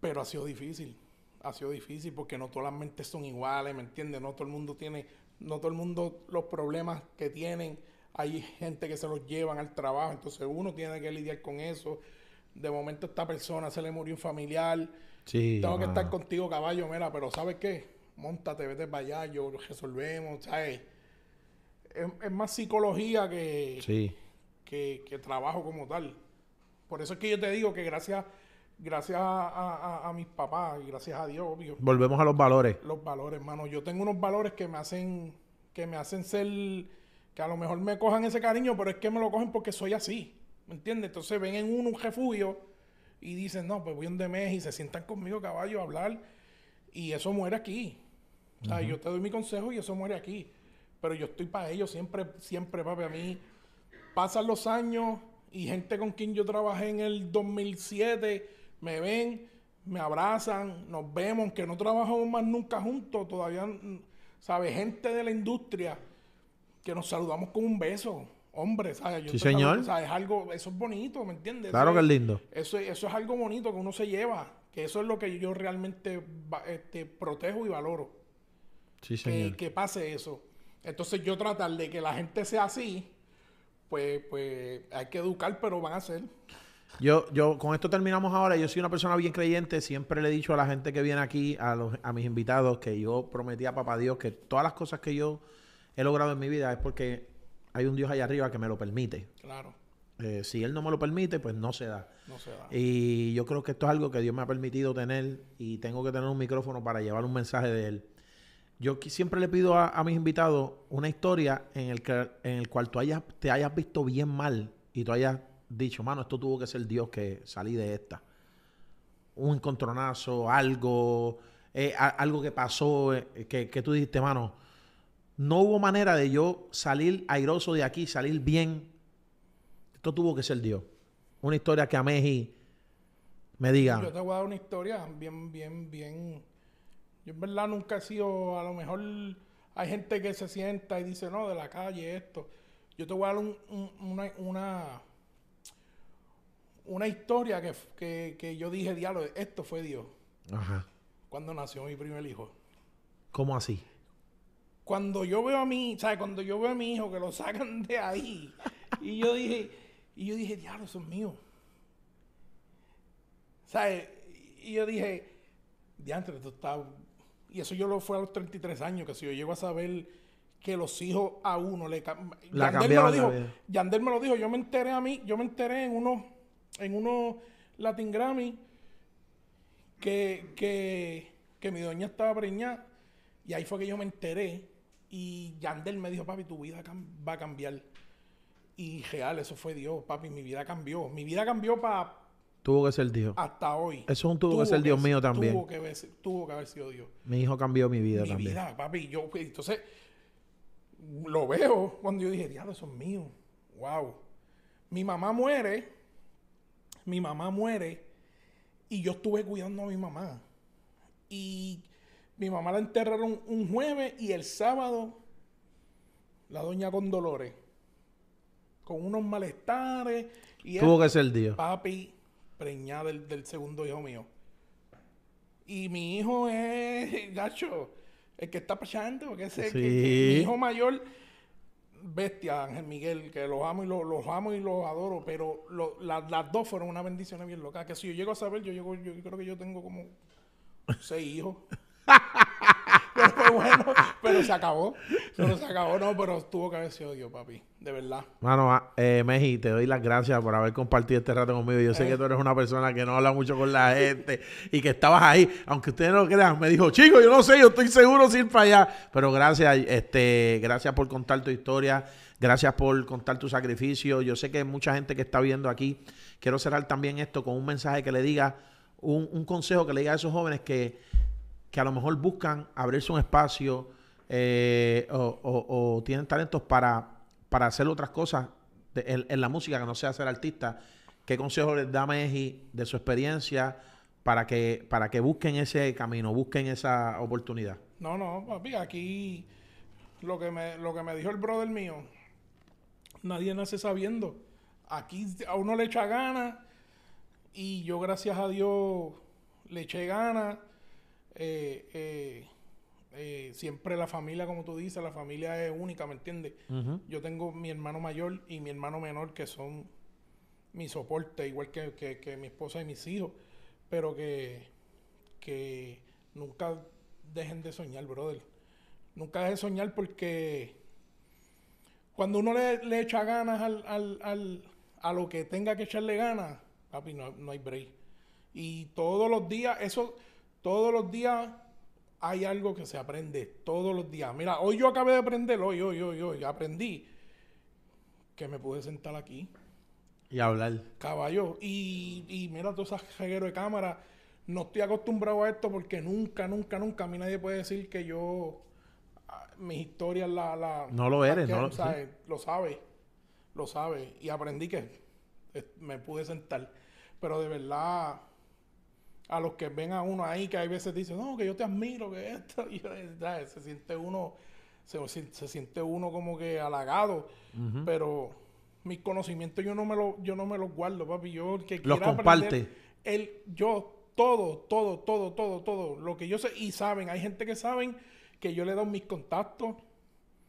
Pero ha sido difícil ha sido difícil porque no todas las mentes son iguales, ¿me entiendes? No todo el mundo tiene, no todo el mundo los problemas que tienen, hay gente que se los llevan al trabajo, entonces uno tiene que lidiar con eso. De momento esta persona se le murió un familiar. Sí, Tengo que estar contigo, caballo, mira, pero ¿sabes qué? Montate, vete para allá, yo resolvemos, ¿sabes? Es, es más psicología que, que, que trabajo como tal. Por eso es que yo te digo que gracias gracias a, mis papás y gracias a Dios, obvio. Volvemos a los valores. Los valores, hermano. Yo tengo unos valores que me hacen, que me hacen ser, que a lo mejor me cojan ese cariño, pero es que me lo cogen porque soy así. ¿Me entiendes? Entonces ven en uno un refugio y dicen, no, pues voy un mes y se sientan conmigo caballo a hablar y eso muere aquí. O sea, yo te doy mi consejo y eso muere aquí. Pero yo estoy para ellos siempre, siempre, papi. A mí pasan los años y gente con quien yo trabajé en el 2007 me ven, me abrazan, nos vemos, que no trabajamos más nunca juntos, todavía, sabe Gente de la industria que nos saludamos con un beso. Hombre, ¿sabes? sí, señor. es Algo, eso es bonito, ¿me entiendes? Claro que es lindo. Eso, eso es algo bonito que uno se lleva, que eso es lo que yo realmente este, protejo y valoro. Sí, señor. Que, que pase eso. Entonces yo tratar de que la gente sea así, pues, pues hay que educar, pero van a ser. Yo, yo, con esto terminamos ahora. Yo soy una persona bien creyente. Siempre le he dicho a la gente que viene aquí, a, los, a mis invitados, que yo prometí a papá Dios que todas las cosas que yo he logrado en mi vida es porque hay un Dios allá arriba que me lo permite. Claro. Eh, si Él no me lo permite, pues no se da. No se da. Y yo creo que esto es algo que Dios me ha permitido tener y tengo que tener un micrófono para llevar un mensaje de Él. Yo siempre le pido a, mis invitados una historia en el, en el cual tú hayas, te hayas visto bien mal y tú hayas dicho, mano, esto tuvo que ser Dios que salí de esta. Un encontronazo, algo, eh, algo que pasó, eh, que, tú dijiste, mano, no hubo manera de yo salir airoso de aquí, salir bien. Esto tuvo que ser Dios. Una historia que a Meji me diga. Yo te voy a dar una historia bien, bien, bien. Yo en verdad nunca he sido, a lo mejor hay gente que se sienta y dice, no, de la calle esto. Yo te voy a dar una una historia que, yo dije, diablo, esto fue Dios. Ajá. Cuando nació mi primer hijo. ¿Cómo así? Cuando yo veo a mí ¿sabes? Cuando yo veo a mi hijo que lo sacan de ahí. y yo dije, y yo dije, diablo, son es mío. ¿Sabes? Y yo dije, diantre, esto está... Y eso yo lo fue a los 33 años, que si yo llego a saber que los hijos a uno le... La Yandel me lo dijo, Yandel me lo dijo, yo me enteré a mí, yo me enteré en unos en unos Latin Grammy que, que, mi dueña estaba preñada y ahí fue que yo me enteré y Yandel me dijo, papi, tu vida va a cambiar. Y real, eso fue Dios, papi, mi vida cambió. Mi vida cambió para... Tuvo que ser Dios. Hasta hoy. Eso un tuvo, que ser Dios mío también. Tuvo que, haber, sido Dios. Mi hijo cambió mi vida también. Mi vida, papi. Yo, pues, entonces, lo veo cuando yo dije, diablo, eso es mío. Wow. Mi mamá muere mi mamá muere y yo estuve cuidando a mi mamá. Y mi mamá la enterraron un jueves y el sábado la doña con dolores, con unos malestares. Y Tuvo que ser día Papi, preñada del, segundo hijo mío. Y mi hijo es, <laughs> gacho, el que está pachando, que es mi hijo mayor bestia, Ángel Miguel, que los amo y los, amo y los adoro, pero lo, las dos fueron una bendición bien loca. Que si yo llego a saber, yo, llego, yo creo que yo tengo como seis hijos. <laughs> pero <laughs> bueno, pero se acabó. Pero se acabó, no, pero tuvo que haber sido papi. De verdad. Mano, ah, eh, Meji, te doy las gracias por haber compartido este rato conmigo. Yo sé eh. que tú eres una persona que no habla mucho con la gente y que estabas ahí. Aunque ustedes no lo crean, me dijo, chico, yo no sé, yo estoy seguro sin fallar." para allá. Pero gracias, este, gracias por contar tu historia. Gracias por contar tu sacrificio. Yo sé que hay mucha gente que está viendo aquí. Quiero cerrar también esto con un mensaje que le diga, un consejo que le diga a esos jóvenes que que a lo mejor buscan abrirse un espacio eh, o, tienen talentos para, para hacer otras cosas en, la música que no sea ser artista. ¿Qué consejo les da Meji de su experiencia para que, para que busquen ese camino, busquen esa oportunidad? No, no, papi, aquí lo que me, lo que me dijo el brother mío, nadie nace sabiendo. Aquí a uno le echa ganas y yo gracias a Dios le eché ganas eh, eh, eh, siempre la familia, como tú dices, la familia es única, ¿me entiendes? Yo tengo mi hermano mayor y mi hermano menor que son mi soporte, igual que, mi esposa y mis hijos, pero que, que nunca dejen de soñar, brother. Nunca dejen de soñar porque cuando uno le, echa ganas al, a lo que tenga que echarle ganas, papi, no, no hay break. Y todos los días, eso todos los días hay algo que se aprende, todos los días. Mira, hoy yo acabé de aprender, hoy, hoy, hoy, hoy, aprendí que me pude sentar aquí. Y hablar. Caballo. Y, y mira, todos esos de cámara. No estoy acostumbrado a esto porque nunca, nunca, nunca a mí nadie puede decir que yo. Ah, mis historias la. la no lo eres, no lo sabes. Lo sabes. Lo sabes. Y aprendí que eh, me pude sentar. Pero de verdad a los que ven a uno ahí, que hay veces dicen, no, que yo te admiro, que esto, <laughs> eh, se siente uno, se, siente uno como que halagado, pero mis conocimientos yo no me lo yo no me los guardo, papi, yo que los quiera comparte. yo todo, todo, todo, todo, todo, lo que yo sé, y saben, hay gente que saben que yo le he dado mis contactos.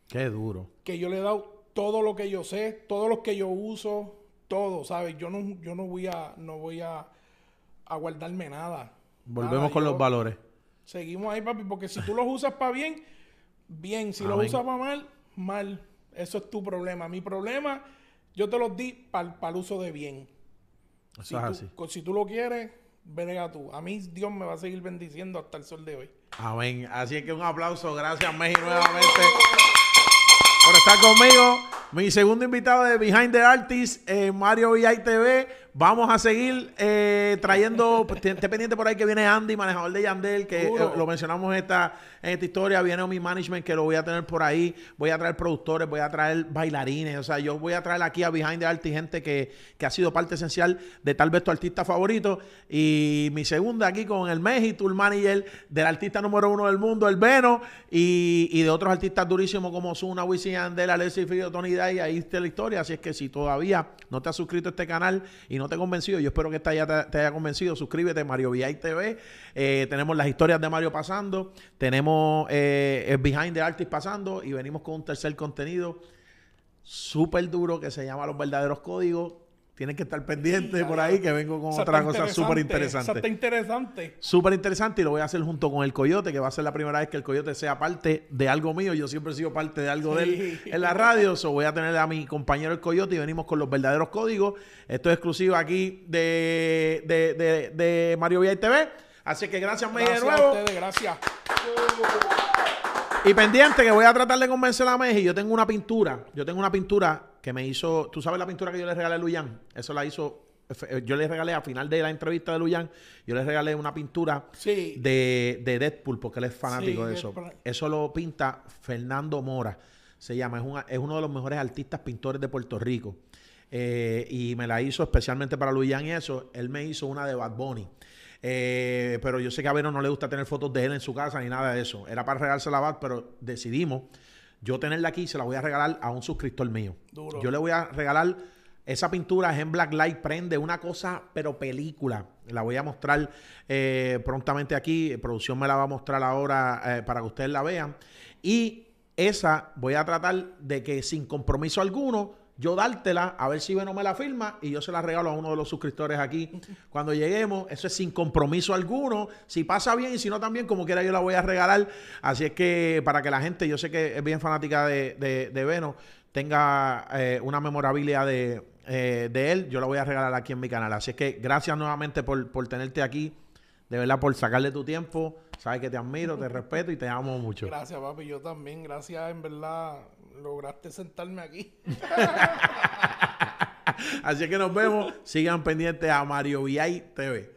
Qué duro. Que yo le he dado todo lo que yo sé, todo lo que yo uso, todo, ¿sabes? Yo no, yo no voy a, no voy a a guardarme nada. Volvemos con los valores. Seguimos ahí, papi, porque si tú los usas para bien, bien. Si los usas para mal, mal. Eso es tu problema. Mi problema, yo te los di para el uso de bien. si tú, Si tú lo quieres, venga tú. A mí Dios me va a seguir bendiciendo hasta el sol de hoy. Amén. Así es que un aplauso. Gracias, México, nuevamente por estar conmigo. Mi segundo invitado de Behind the Artist, eh, Mario VI TV. Vamos a seguir eh, trayendo. Pues, esté pendiente por ahí que viene Andy, manejador de Yandel, que eh, lo mencionamos esta, en esta historia. Viene mi Management, que lo voy a tener por ahí. Voy a traer productores, voy a traer bailarines. O sea, yo voy a traer aquí a Behind the Art gente que, ha sido parte esencial de tal vez tu artista favorito. Y mi segunda aquí con el México, el manager del artista número uno del mundo, el Veno, y, de otros artistas durísimos como Zuna, Wisin Yandel, Alexis Fido, Tony Day. Ahí está la historia. Así es que si todavía no te has suscrito a este canal y no te he convencido, yo espero que esta ya te, haya convencido. Suscríbete, Mario VI TV. Eh, tenemos las historias de Mario pasando, tenemos eh, el Behind the Artist pasando y venimos con un tercer contenido súper duro que se llama Los Verdaderos Códigos Tienes que estar pendiente por ahí que vengo con otras cosas otra cosa súper interesante. está interesante. Súper interesante y lo voy a hacer junto con el Coyote, que va a ser la primera vez que el Coyote sea parte de algo mío. Yo siempre he sido parte de algo de él en la radio. voy a tener a mi compañero el Coyote y venimos con los verdaderos códigos. Esto es exclusivo aquí de, de, Mario Vía TV. Así que gracias, me de nuevo. A ustedes, gracias. Y pendiente que voy a tratar de convencer a y Yo tengo una pintura. Yo tengo una pintura que me hizo. ¿Tú sabes la pintura que yo le regalé a Luyan? Eso la hizo. Eh, yo le regalé a final de la entrevista de Luyan. Yo le regalé una pintura de, Deadpool porque él es fanático de eso. Eso lo pinta Fernando Mora. Se llama. Es, uno de los mejores artistas pintores de Puerto Rico. Eh, y me la hizo especialmente para Luyan y eso. Él me hizo una de Bad Bunny. Eh, pero yo sé que a Vero no le gusta tener fotos de él en su casa ni nada de eso. Era para regársela, a Bad, pero decidimos yo tenerla aquí se la voy a regalar a un suscriptor mío. Yo le voy a regalar esa pintura, es en Black Light, prende una cosa, pero película. La voy a mostrar eh, prontamente aquí. Producción me la va a mostrar ahora eh, para que ustedes la vean. Y esa voy a tratar de que sin compromiso alguno yo dártela, a ver si Beno me la firma y yo se la regalo a uno de los suscriptores aquí. <laughs> Cuando lleguemos, eso es sin compromiso alguno. Si pasa bien y si no también, como quiera, yo la voy a regalar. Así es que para que la gente, yo sé que es bien fanática de, de, de Beno, tenga eh, una memorabilidad eh, de, él, yo la voy a regalar aquí en mi canal. Así es que gracias nuevamente por, por tenerte aquí. De verdad, por sacarle tu tiempo. Sabes que te admiro, te <laughs> respeto y te amo mucho. Gracias, papi. Yo también. Gracias, en verdad lograste sentarme aquí. <laughs> Así que nos vemos. Sigan pendientes a Mario VI TV.